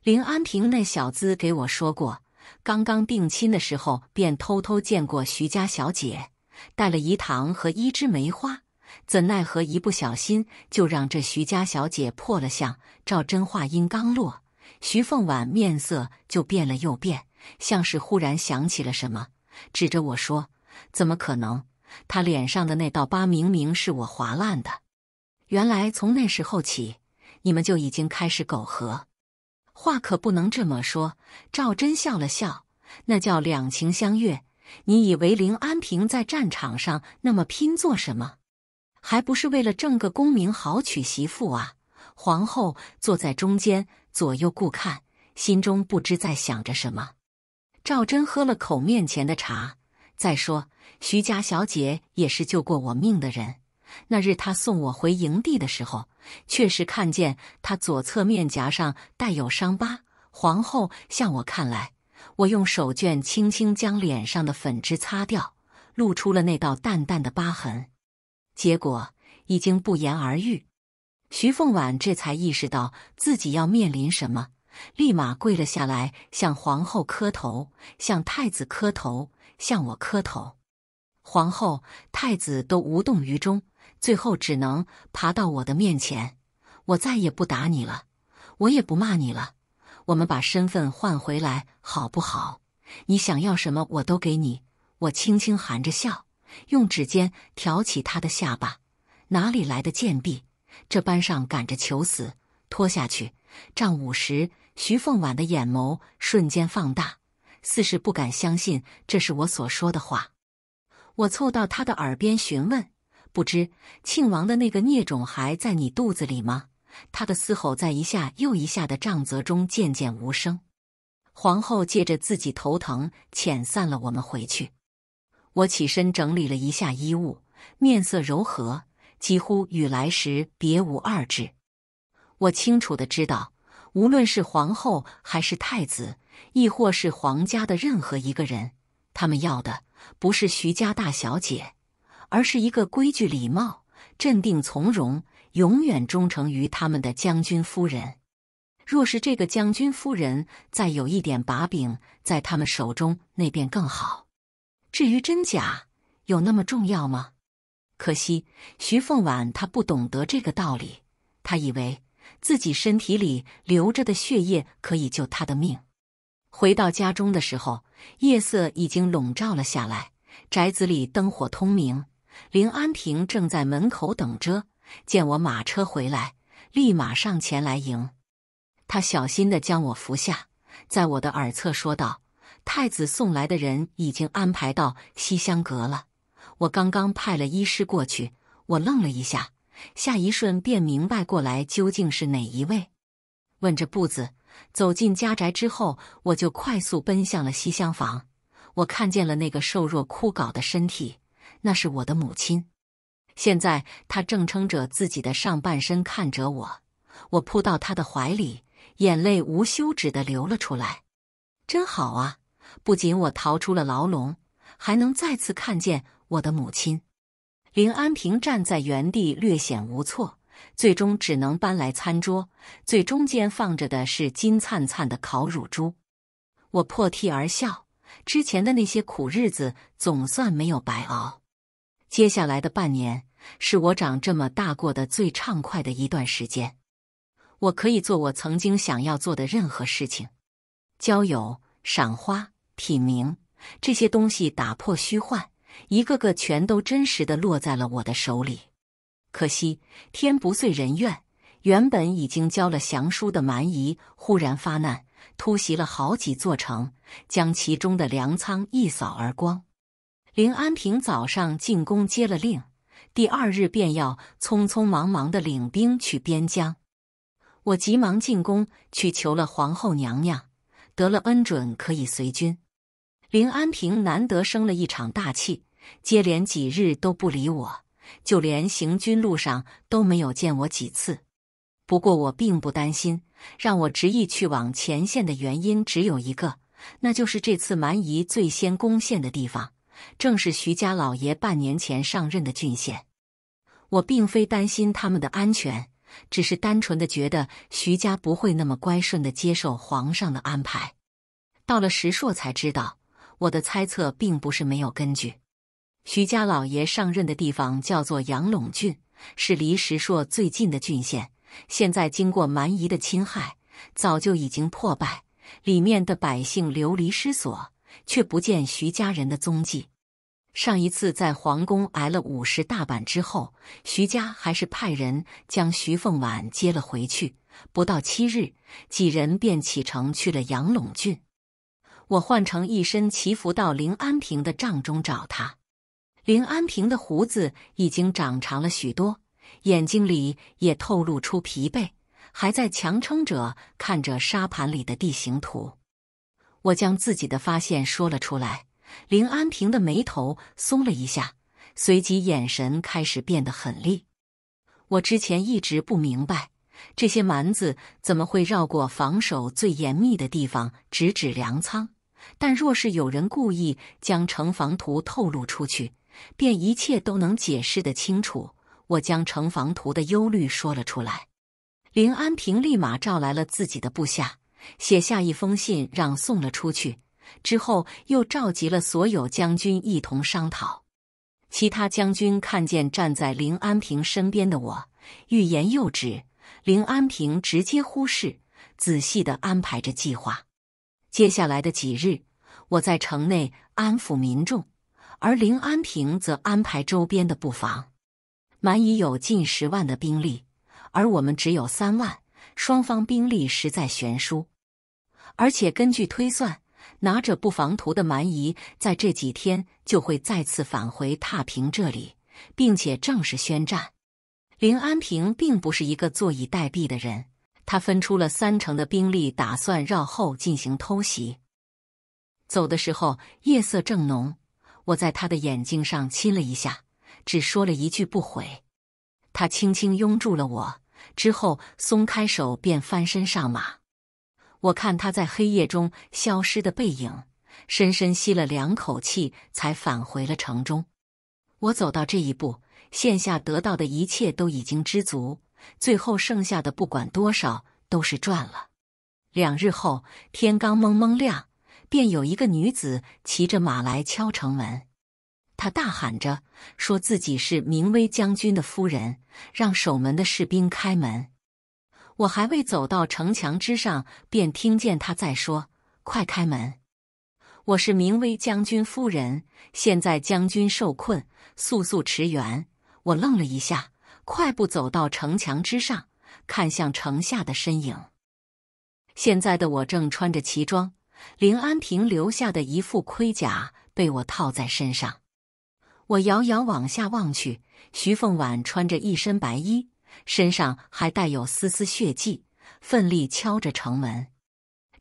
林安平那小子给我说过，刚刚定亲的时候便偷偷见过徐家小姐，带了饴糖和一枝梅花，怎奈何一不小心就让这徐家小姐破了相。”赵真话音刚落，徐凤婉面色就变了又变，像是忽然想起了什么。指着我说：“怎么可能？他脸上的那道疤明明是我划烂的。原来从那时候起，你们就已经开始苟合。话可不能这么说。”赵真笑了笑：“那叫两情相悦。你以为林安平在战场上那么拼做什么？还不是为了挣个功名，好娶媳妇啊？”皇后坐在中间，左右顾看，心中不知在想着什么。赵真喝了口面前的茶，再说：“徐家小姐也是救过我命的人。那日她送我回营地的时候，确实看见她左侧面颊上带有伤疤。”皇后向我看来，我用手绢轻轻将脸上的粉脂擦掉，露出了那道淡淡的疤痕。结果已经不言而喻。徐凤婉这才意识到自己要面临什么。立马跪了下来，向皇后磕头，向太子磕头，向我磕头。皇后、太子都无动于衷，最后只能爬到我的面前。我再也不打你了，我也不骂你了。我们把身份换回来好不好？你想要什么我都给你。我轻轻含着笑，用指尖挑起他的下巴。哪里来的贱婢？这班上赶着求死，拖下去，杖五十。徐凤婉的眼眸瞬间放大，似是不敢相信这是我所说的话。我凑到他的耳边询问：“不知庆王的那个孽种还在你肚子里吗？”他的嘶吼在一下又一下的杖责中渐渐无声。皇后借着自己头疼，遣散了我们回去。我起身整理了一下衣物，面色柔和，几乎与来时别无二致。我清楚的知道。无论是皇后还是太子，亦或是皇家的任何一个人，他们要的不是徐家大小姐，而是一个规矩、礼貌、镇定、从容、永远忠诚于他们的将军夫人。若是这个将军夫人再有一点把柄在他们手中，那便更好。至于真假，有那么重要吗？可惜徐凤婉她不懂得这个道理，她以为。自己身体里流着的血液可以救他的命。回到家中的时候，夜色已经笼罩了下来，宅子里灯火通明。林安平正在门口等着，见我马车回来，立马上前来迎。他小心地将我扶下，在我的耳侧说道：“太子送来的人已经安排到西厢阁了，我刚刚派了医师过去。”我愣了一下。下一瞬便明白过来，究竟是哪一位？问着步子走进家宅之后，我就快速奔向了西厢房。我看见了那个瘦弱枯槁的身体，那是我的母亲。现在她正撑着自己的上半身看着我，我扑到她的怀里，眼泪无休止的流了出来。真好啊！不仅我逃出了牢笼，还能再次看见我的母亲。林安平站在原地，略显无措，最终只能搬来餐桌。最中间放着的是金灿灿的烤乳猪。我破涕而笑，之前的那些苦日子总算没有白熬。接下来的半年是我长这么大过的最畅快的一段时间。我可以做我曾经想要做的任何事情：交友、赏花、品茗，这些东西打破虚幻。一个个全都真实的落在了我的手里，可惜天不遂人愿，原本已经交了降书的蛮夷忽然发难，突袭了好几座城，将其中的粮仓一扫而光。林安平早上进宫接了令，第二日便要匆匆忙忙的领兵去边疆。我急忙进宫去求了皇后娘娘，得了恩准，可以随军。林安平难得生了一场大气，接连几日都不理我，就连行军路上都没有见我几次。不过我并不担心，让我执意去往前线的原因只有一个，那就是这次蛮夷最先攻陷的地方，正是徐家老爷半年前上任的郡县。我并非担心他们的安全，只是单纯的觉得徐家不会那么乖顺的接受皇上的安排。到了石朔才知道。我的猜测并不是没有根据。徐家老爷上任的地方叫做杨陇郡，是离石朔最近的郡县。现在经过蛮夷的侵害，早就已经破败，里面的百姓流离失所，却不见徐家人的踪迹。上一次在皇宫挨了五十大板之后，徐家还是派人将徐凤婉接了回去。不到七日，几人便启程去了杨陇郡。我换成一身旗服到林安平的帐中找他。林安平的胡子已经长长了许多，眼睛里也透露出疲惫，还在强撑着看着沙盘里的地形图。我将自己的发现说了出来，林安平的眉头松了一下，随即眼神开始变得狠厉。我之前一直不明白，这些蛮子怎么会绕过防守最严密的地方，直指粮仓。但若是有人故意将城防图透露出去，便一切都能解释得清楚。我将城防图的忧虑说了出来，林安平立马召来了自己的部下，写下一封信让送了出去。之后又召集了所有将军一同商讨。其他将军看见站在林安平身边的我，欲言又止。林安平直接忽视，仔细地安排着计划。接下来的几日，我在城内安抚民众，而林安平则安排周边的布防。蛮夷有近十万的兵力，而我们只有三万，双方兵力实在悬殊。而且根据推算，拿着布防图的蛮夷在这几天就会再次返回踏平这里，并且正式宣战。林安平并不是一个坐以待毙的人。他分出了三成的兵力，打算绕后进行偷袭。走的时候，夜色正浓，我在他的眼睛上亲了一下，只说了一句“不悔”。他轻轻拥住了我，之后松开手，便翻身上马。我看他在黑夜中消失的背影，深深吸了两口气，才返回了城中。我走到这一步，线下得到的一切都已经知足。最后剩下的，不管多少，都是赚了。两日后，天刚蒙蒙亮，便有一个女子骑着马来敲城门。她大喊着，说自己是明威将军的夫人，让守门的士兵开门。我还未走到城墙之上，便听见他在说：“快开门！我是明威将军夫人，现在将军受困，速速驰援。”我愣了一下。快步走到城墙之上，看向城下的身影。现在的我正穿着奇装，林安平留下的一副盔甲被我套在身上。我遥遥往下望去，徐凤婉穿着一身白衣，身上还带有丝丝血迹，奋力敲着城门。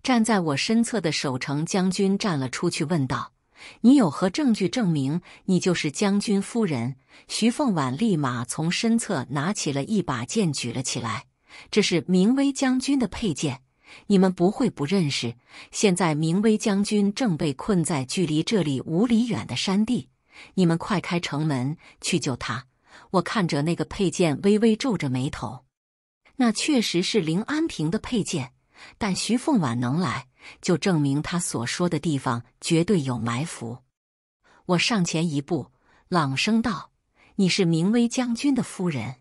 站在我身侧的守城将军站了出去，问道。你有何证据证明你就是将军夫人？徐凤婉立马从身侧拿起了一把剑，举了起来。这是明威将军的佩剑，你们不会不认识。现在明威将军正被困在距离这里五里远的山地，你们快开城门去救他！我看着那个佩剑，微微皱着眉头。那确实是林安平的佩剑，但徐凤婉能来？就证明他所说的地方绝对有埋伏。我上前一步，朗声道：“你是明威将军的夫人，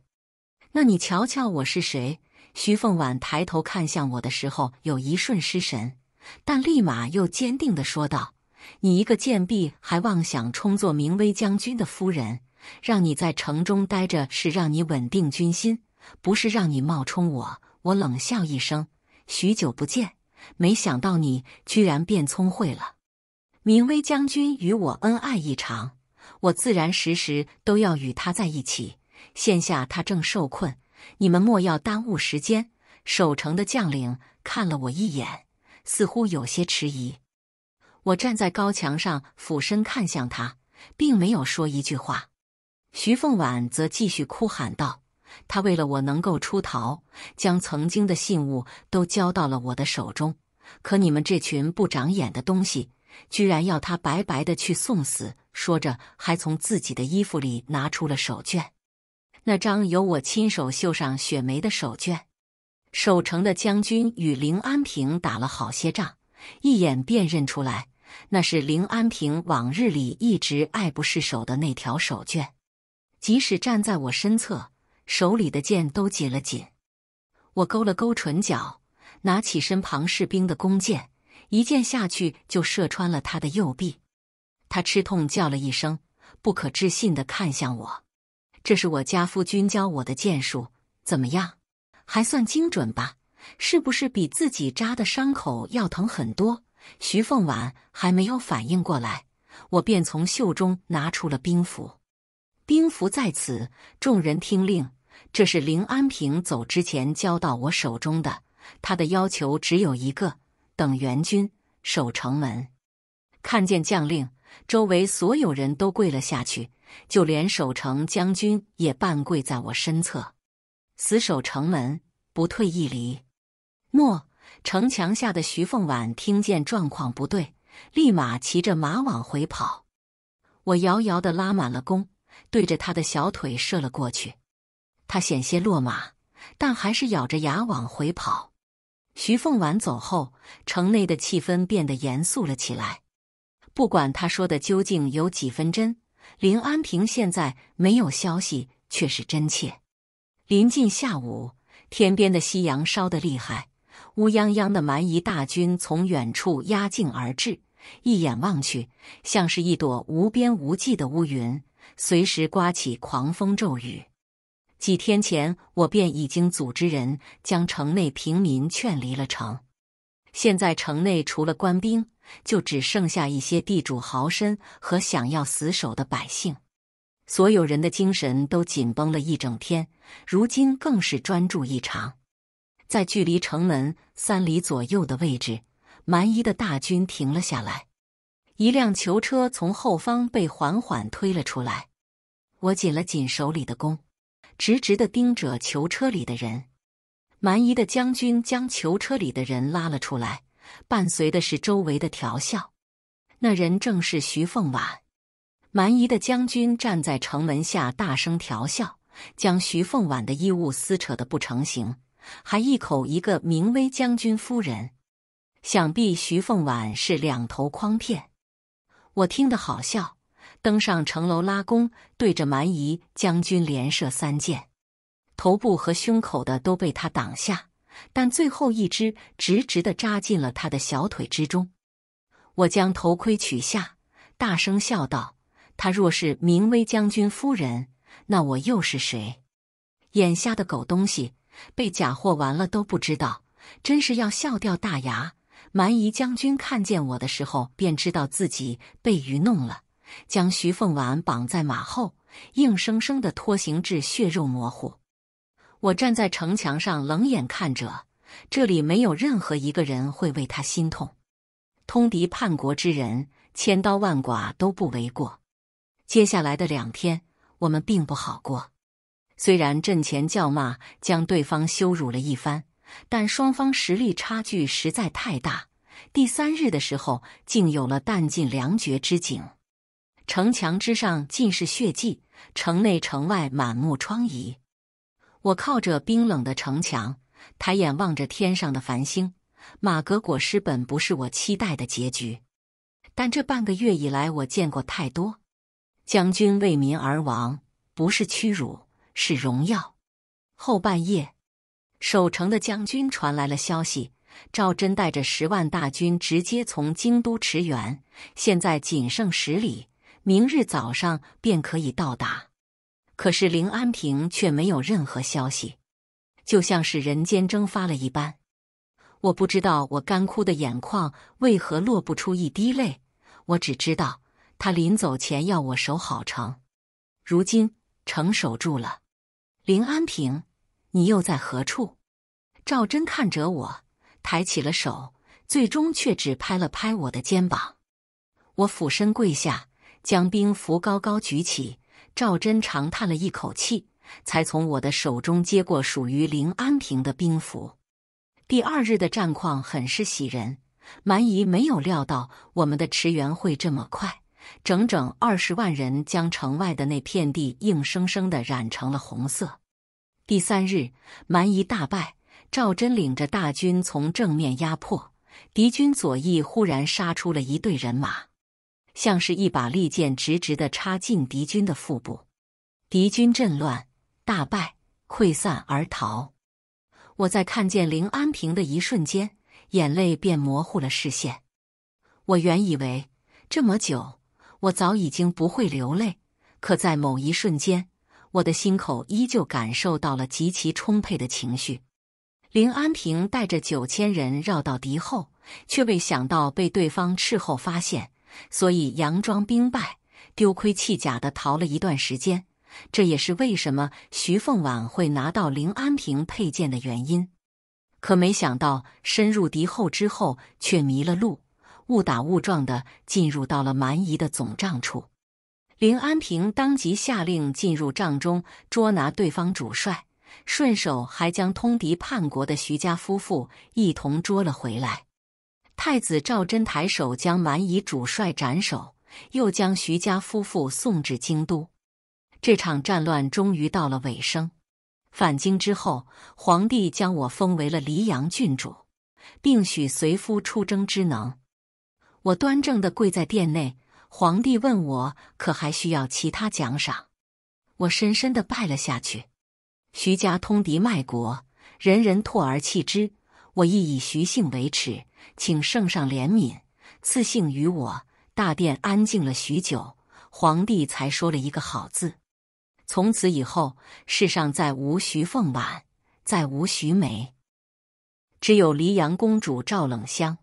那你瞧瞧我是谁？”徐凤婉抬头看向我的时候，有一瞬失神，但立马又坚定地说道：“你一个贱婢，还妄想充作明威将军的夫人？让你在城中待着，是让你稳定军心，不是让你冒充我！”我冷笑一声：“许久不见。”没想到你居然变聪慧了，明威将军与我恩爱一场，我自然时时都要与他在一起。现下他正受困，你们莫要耽误时间。守城的将领看了我一眼，似乎有些迟疑。我站在高墙上，俯身看向他，并没有说一句话。徐凤婉则继续哭喊道。他为了我能够出逃，将曾经的信物都交到了我的手中。可你们这群不长眼的东西，居然要他白白的去送死！说着，还从自己的衣服里拿出了手绢，那张由我亲手绣上雪梅的手绢。守城的将军与林安平打了好些仗，一眼辨认出来，那是林安平往日里一直爱不释手的那条手绢。即使站在我身侧。手里的剑都紧了紧，我勾了勾唇角，拿起身旁士兵的弓箭，一箭下去就射穿了他的右臂。他吃痛叫了一声，不可置信的看向我。这是我家夫君教我的剑术，怎么样？还算精准吧？是不是比自己扎的伤口要疼很多？徐凤婉还没有反应过来，我便从袖中拿出了兵符。兵符在此，众人听令。这是林安平走之前交到我手中的。他的要求只有一个：等援军，守城门。看见将令，周围所有人都跪了下去，就连守城将军也半跪在我身侧，死守城门，不退一厘。末，城墙下的徐凤婉听见状况不对，立马骑着马往回跑。我遥遥的拉满了弓，对着他的小腿射了过去。他险些落马，但还是咬着牙往回跑。徐凤婉走后，城内的气氛变得严肃了起来。不管他说的究竟有几分真，林安平现在没有消息却是真切。临近下午，天边的夕阳烧得厉害，乌泱泱的蛮夷大军从远处压境而至，一眼望去，像是一朵无边无际的乌云，随时刮起狂风骤雨。几天前，我便已经组织人将城内平民劝离了城。现在城内除了官兵，就只剩下一些地主豪绅和想要死守的百姓。所有人的精神都紧绷了一整天，如今更是专注异常。在距离城门三里左右的位置，蛮夷的大军停了下来。一辆囚车从后方被缓缓推了出来。我紧了紧手里的弓。直直的盯着囚车里的人，蛮夷的将军将囚车里的人拉了出来，伴随的是周围的调笑。那人正是徐凤婉。蛮夷的将军站在城门下大声调笑，将徐凤婉的衣物撕扯的不成形，还一口一个明威将军夫人。想必徐凤婉是两头诓骗。我听得好笑。登上城楼拉弓，对着蛮夷将军连射三箭，头部和胸口的都被他挡下，但最后一支直直的扎进了他的小腿之中。我将头盔取下，大声笑道：“他若是明威将军夫人，那我又是谁？眼下的狗东西，被假货完了都不知道，真是要笑掉大牙！”蛮夷将军看见我的时候，便知道自己被愚弄了。将徐凤婉绑在马后，硬生生的拖行至血肉模糊。我站在城墙上冷眼看着，这里没有任何一个人会为他心痛。通敌叛国之人，千刀万剐都不为过。接下来的两天，我们并不好过。虽然阵前叫骂将对方羞辱了一番，但双方实力差距实在太大。第三日的时候，竟有了弹尽粮绝之景。城墙之上尽是血迹，城内城外满目疮痍。我靠着冰冷的城墙，抬眼望着天上的繁星。马革裹尸本不是我期待的结局，但这半个月以来，我见过太多。将军为民而亡，不是屈辱，是荣耀。后半夜，守城的将军传来了消息：赵祯带着十万大军直接从京都驰援，现在仅剩十里。明日早上便可以到达，可是林安平却没有任何消息，就像是人间蒸发了一般。我不知道我干枯的眼眶为何落不出一滴泪，我只知道他临走前要我守好城，如今城守住了，林安平，你又在何处？赵真看着我，抬起了手，最终却只拍了拍我的肩膀。我俯身跪下。将兵符高高举起，赵祯长叹了一口气，才从我的手中接过属于临安平的兵符。第二日的战况很是喜人，蛮夷没有料到我们的驰援会这么快，整整二十万人将城外的那片地硬生生的染成了红色。第三日，蛮夷大败，赵祯领着大军从正面压迫，敌军左翼忽然杀出了一队人马。像是一把利剑，直直的插进敌军的腹部，敌军阵乱，大败溃散而逃。我在看见林安平的一瞬间，眼泪便模糊了视线。我原以为这么久，我早已经不会流泪，可在某一瞬间，我的心口依旧感受到了极其充沛的情绪。林安平带着九千人绕到敌后，却未想到被对方斥候发现。所以，佯装兵败，丢盔弃甲的逃了一段时间。这也是为什么徐凤婉会拿到林安平佩剑的原因。可没想到，深入敌后之后，却迷了路，误打误撞的进入到了蛮夷的总帐处。林安平当即下令进入帐中捉拿对方主帅，顺手还将通敌叛国的徐家夫妇一同捉了回来。太子赵祯抬手将蛮夷主帅斩首，又将徐家夫妇送至京都。这场战乱终于到了尾声。返京之后，皇帝将我封为了黎阳郡主，并许随夫出征之能。我端正的跪在殿内，皇帝问我可还需要其他奖赏。我深深的拜了下去。徐家通敌卖国，人人唾而弃之，我亦以徐姓为耻。请圣上怜悯，赐姓于我。大殿安静了许久，皇帝才说了一个“好”字。从此以后，世上再无徐凤婉，再无徐梅，只有黎阳公主赵冷香。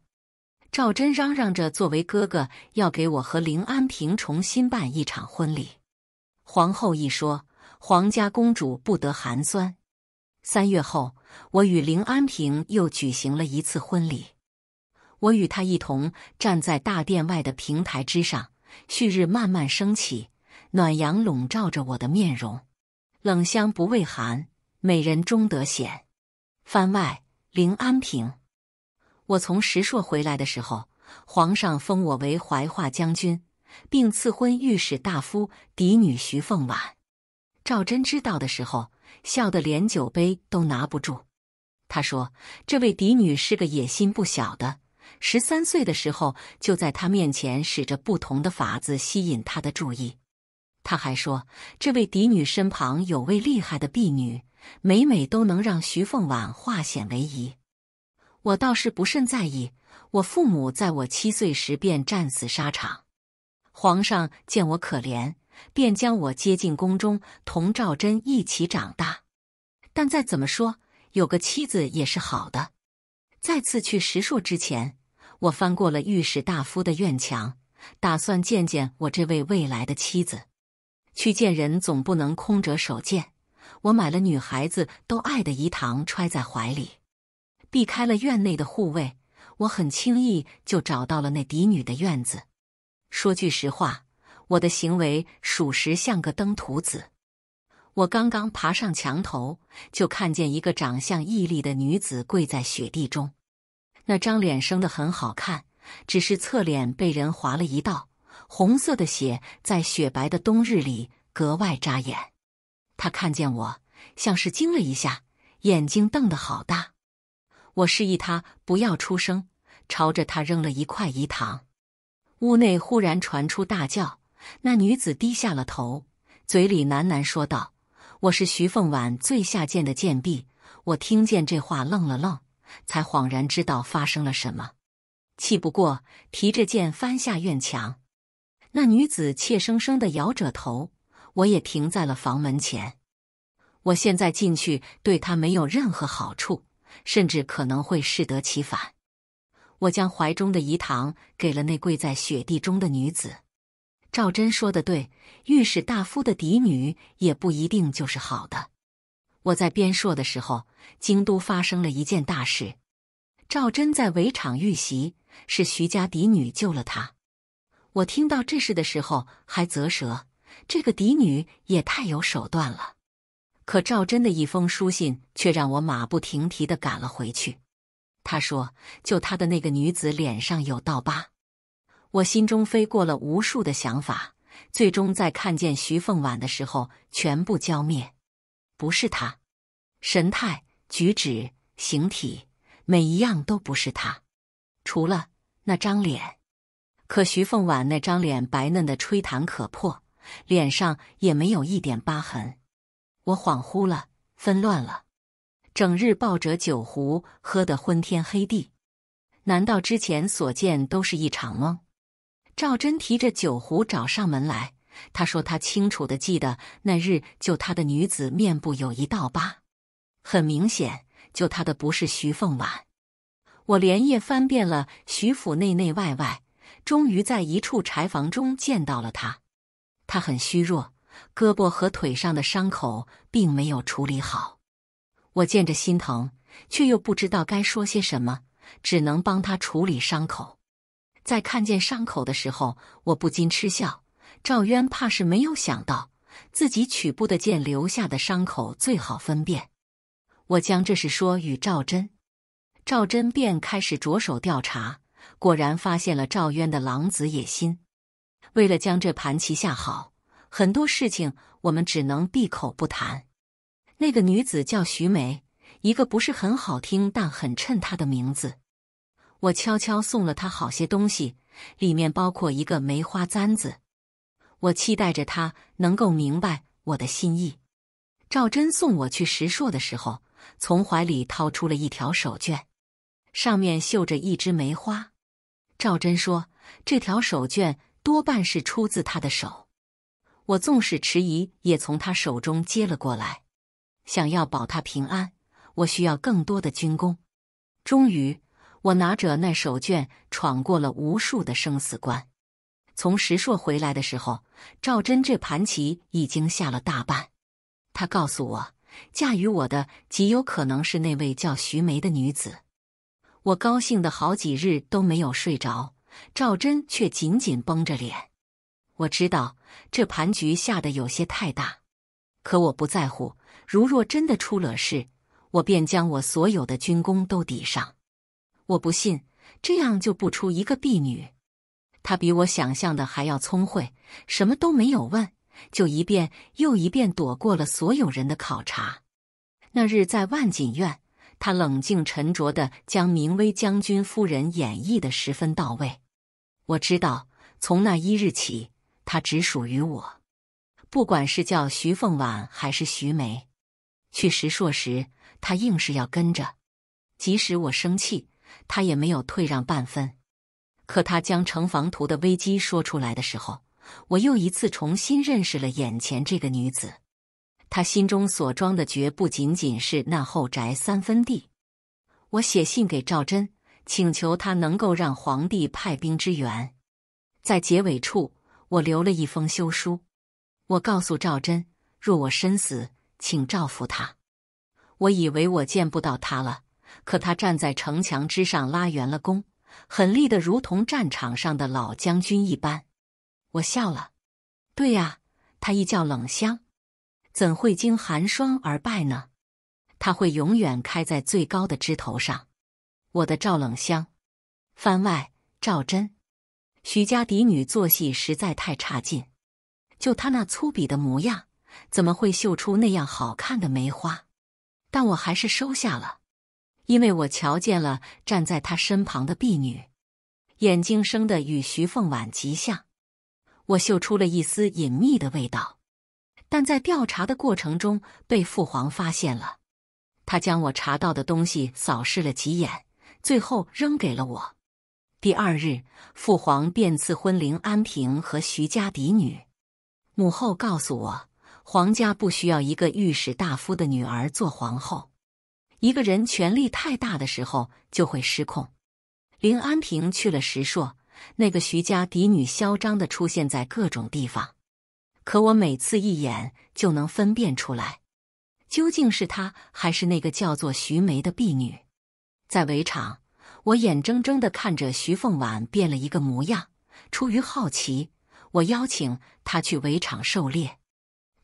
赵祯嚷嚷着，作为哥哥，要给我和林安平重新办一场婚礼。皇后一说，皇家公主不得寒酸。三月后，我与林安平又举行了一次婚礼。我与他一同站在大殿外的平台之上，旭日慢慢升起，暖阳笼罩着我的面容。冷香不畏寒，美人终得显。番外：临安平。我从石朔回来的时候，皇上封我为怀化将军，并赐婚御史大夫嫡女徐凤婉。赵祯知道的时候，笑得连酒杯都拿不住。他说：“这位嫡女是个野心不小的。”十三岁的时候，就在他面前使着不同的法子吸引他的注意。他还说，这位嫡女身旁有位厉害的婢女，每每都能让徐凤婉化险为夷。我倒是不甚在意。我父母在我七岁时便战死沙场，皇上见我可怜，便将我接进宫中，同赵真一起长大。但再怎么说，有个妻子也是好的。再次去石硕之前。我翻过了御史大夫的院墙，打算见见我这位未来的妻子。去见人总不能空着手见，我买了女孩子都爱的饴糖揣在怀里，避开了院内的护卫，我很轻易就找到了那嫡女的院子。说句实话，我的行为属实像个登徒子。我刚刚爬上墙头，就看见一个长相屹立的女子跪在雪地中。那张脸生的很好看，只是侧脸被人划了一道，红色的血在雪白的冬日里格外扎眼。他看见我，像是惊了一下，眼睛瞪得好大。我示意他不要出声，朝着他扔了一块饴糖。屋内忽然传出大叫，那女子低下了头，嘴里喃喃说道：“我是徐凤婉最下贱的贱婢。”我听见这话，愣了愣。才恍然知道发生了什么，气不过，提着剑翻下院墙。那女子怯生生的摇着头。我也停在了房门前。我现在进去，对她没有任何好处，甚至可能会适得其反。我将怀中的遗糖给了那跪在雪地中的女子。赵真说的对，御史大夫的嫡女也不一定就是好的。我在边朔的时候，京都发生了一件大事，赵真在围场遇袭，是徐家嫡女救了他。我听到这事的时候还啧舌，这个嫡女也太有手段了。可赵祯的一封书信却让我马不停蹄的赶了回去。他说，救他的那个女子脸上有道疤。我心中飞过了无数的想法，最终在看见徐凤婉的时候全部浇灭。不是他，神态、举止、形体，每一样都不是他，除了那张脸。可徐凤婉那张脸白嫩的吹弹可破，脸上也没有一点疤痕。我恍惚了，纷乱了，整日抱着酒壶喝得昏天黑地。难道之前所见都是一场梦？赵真提着酒壶找上门来。他说：“他清楚的记得那日救他的女子面部有一道疤，很明显，救他的不是徐凤婉。我连夜翻遍了徐府内内外外，终于在一处柴房中见到了他。他很虚弱，胳膊和腿上的伤口并没有处理好。我见着心疼，却又不知道该说些什么，只能帮他处理伤口。在看见伤口的时候，我不禁嗤笑。赵渊怕是没有想到，自己取不的剑留下的伤口最好分辨。我将这事说与赵真，赵真便开始着手调查，果然发现了赵渊的狼子野心。为了将这盘棋下好，很多事情我们只能闭口不谈。那个女子叫徐梅，一个不是很好听但很衬她的名字。我悄悄送了她好些东西，里面包括一个梅花簪子。我期待着他能够明白我的心意。赵真送我去石硕的时候，从怀里掏出了一条手绢，上面绣着一枝梅花。赵真说：“这条手绢多半是出自他的手。”我纵使迟疑，也从他手中接了过来，想要保他平安。我需要更多的军功。终于，我拿着那手绢闯过了无数的生死关。从石硕回来的时候，赵真这盘棋已经下了大半。他告诉我，驾驭我的极有可能是那位叫徐梅的女子。我高兴的好几日都没有睡着，赵真却紧紧绷着脸。我知道这盘局下的有些太大，可我不在乎。如若真的出了事，我便将我所有的军功都抵上。我不信，这样就不出一个婢女。他比我想象的还要聪慧，什么都没有问，就一遍又一遍躲过了所有人的考察。那日在万锦院，他冷静沉着地将明威将军夫人演绎的十分到位。我知道，从那一日起，他只属于我。不管是叫徐凤婉还是徐梅，去石烁时，他硬是要跟着，即使我生气，他也没有退让半分。可他将城防图的危机说出来的时候，我又一次重新认识了眼前这个女子。她心中所装的绝不仅仅是那后宅三分地。我写信给赵祯，请求他能够让皇帝派兵支援。在结尾处，我留了一封休书。我告诉赵祯，若我身死，请照拂他。我以为我见不到他了，可他站在城墙之上拉圆了弓。狠厉的，如同战场上的老将军一般。我笑了。对呀，他一叫冷香，怎会经寒霜而败呢？他会永远开在最高的枝头上。我的赵冷香。番外赵真，徐家嫡女做戏实在太差劲，就她那粗鄙的模样，怎么会绣出那样好看的梅花？但我还是收下了。因为我瞧见了站在他身旁的婢女，眼睛生得与徐凤婉极像，我嗅出了一丝隐秘的味道，但在调查的过程中被父皇发现了。他将我查到的东西扫视了几眼，最后扔给了我。第二日，父皇便赐婚林安平和徐家嫡女。母后告诉我，皇家不需要一个御史大夫的女儿做皇后。一个人权力太大的时候就会失控。林安平去了石硕，那个徐家嫡女嚣张的出现在各种地方。可我每次一眼就能分辨出来，究竟是她还是那个叫做徐梅的婢女。在围场，我眼睁睁的看着徐凤婉变了一个模样。出于好奇，我邀请她去围场狩猎。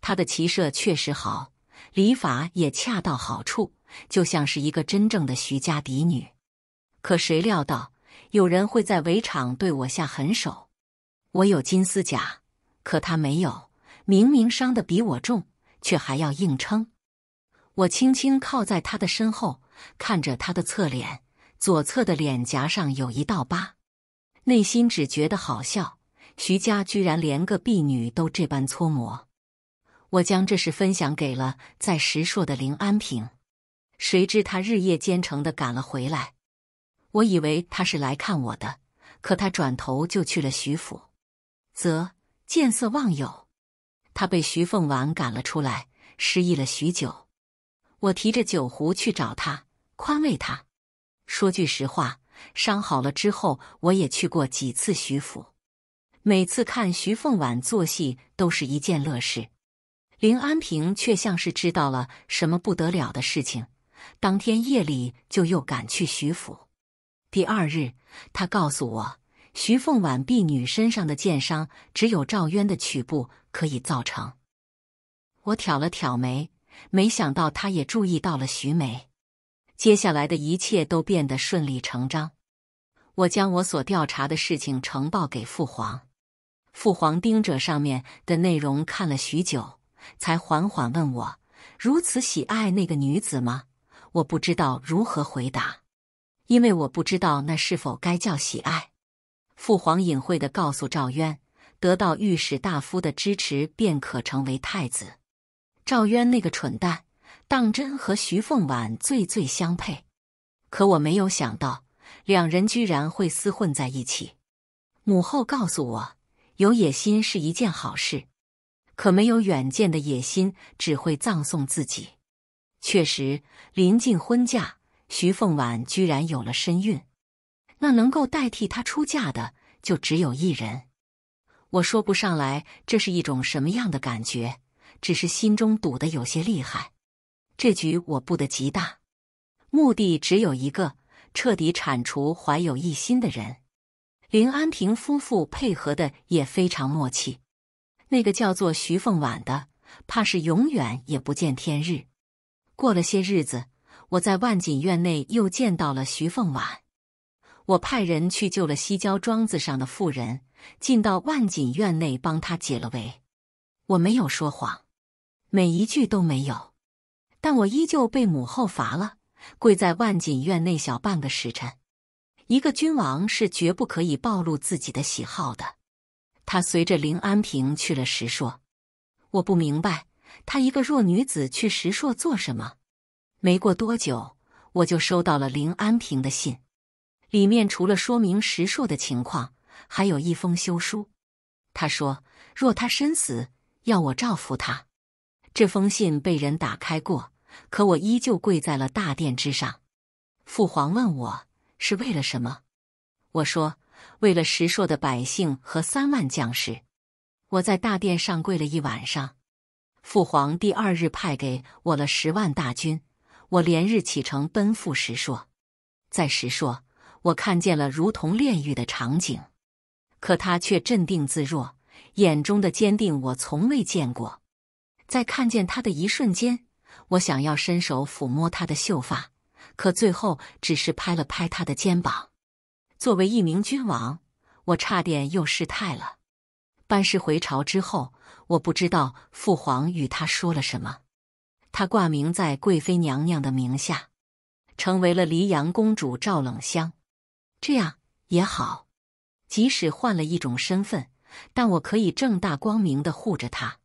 她的骑射确实好，礼法也恰到好处。就像是一个真正的徐家嫡女，可谁料到有人会在围场对我下狠手。我有金丝甲，可他没有。明明伤得比我重，却还要硬撑。我轻轻靠在他的身后，看着他的侧脸，左侧的脸颊上有一道疤，内心只觉得好笑。徐家居然连个婢女都这般搓磨。我将这事分享给了在石硕的林安平。谁知他日夜兼程的赶了回来，我以为他是来看我的，可他转头就去了徐府，则见色忘友。他被徐凤婉赶了出来，失忆了许久。我提着酒壶去找他，宽慰他。说句实话，伤好了之后，我也去过几次徐府，每次看徐凤婉做戏都是一件乐事。林安平却像是知道了什么不得了的事情。当天夜里就又赶去徐府。第二日，他告诉我，徐凤婉婢女身上的剑伤只有赵渊的曲部可以造成。我挑了挑眉，没想到他也注意到了徐梅。接下来的一切都变得顺理成章。我将我所调查的事情呈报给父皇。父皇盯着上面的内容看了许久，才缓缓问我：“如此喜爱那个女子吗？”我不知道如何回答，因为我不知道那是否该叫喜爱。父皇隐晦的告诉赵渊，得到御史大夫的支持便可成为太子。赵渊那个蠢蛋，当真和徐凤婉最最相配。可我没有想到，两人居然会厮混在一起。母后告诉我，有野心是一件好事，可没有远见的野心只会葬送自己。确实，临近婚嫁，徐凤婉居然有了身孕。那能够代替她出嫁的，就只有一人。我说不上来这是一种什么样的感觉，只是心中堵得有些厉害。这局我布得极大，目的只有一个：彻底铲除怀有异心的人。林安平夫妇配合的也非常默契，那个叫做徐凤婉的，怕是永远也不见天日。过了些日子，我在万锦院内又见到了徐凤婉。我派人去救了西郊庄子上的妇人，进到万锦院内帮他解了围。我没有说谎，每一句都没有，但我依旧被母后罚了，跪在万锦院内小半个时辰。一个君王是绝不可以暴露自己的喜好的。他随着林安平去了石硕，我不明白。她一个弱女子去石朔做什么？没过多久，我就收到了林安平的信，里面除了说明石朔的情况，还有一封休书。他说，若他身死，要我照拂他。这封信被人打开过，可我依旧跪在了大殿之上。父皇问我是为了什么？我说，为了石朔的百姓和三万将士。我在大殿上跪了一晚上。父皇第二日派给我了十万大军，我连日启程奔赴石朔。在石朔，我看见了如同炼狱的场景，可他却镇定自若，眼中的坚定我从未见过。在看见他的一瞬间，我想要伸手抚摸他的秀发，可最后只是拍了拍他的肩膀。作为一名君王，我差点又失态了。班师回朝之后，我不知道父皇与他说了什么。他挂名在贵妃娘娘的名下，成为了黎阳公主赵冷香。这样也好，即使换了一种身份，但我可以正大光明的护着她。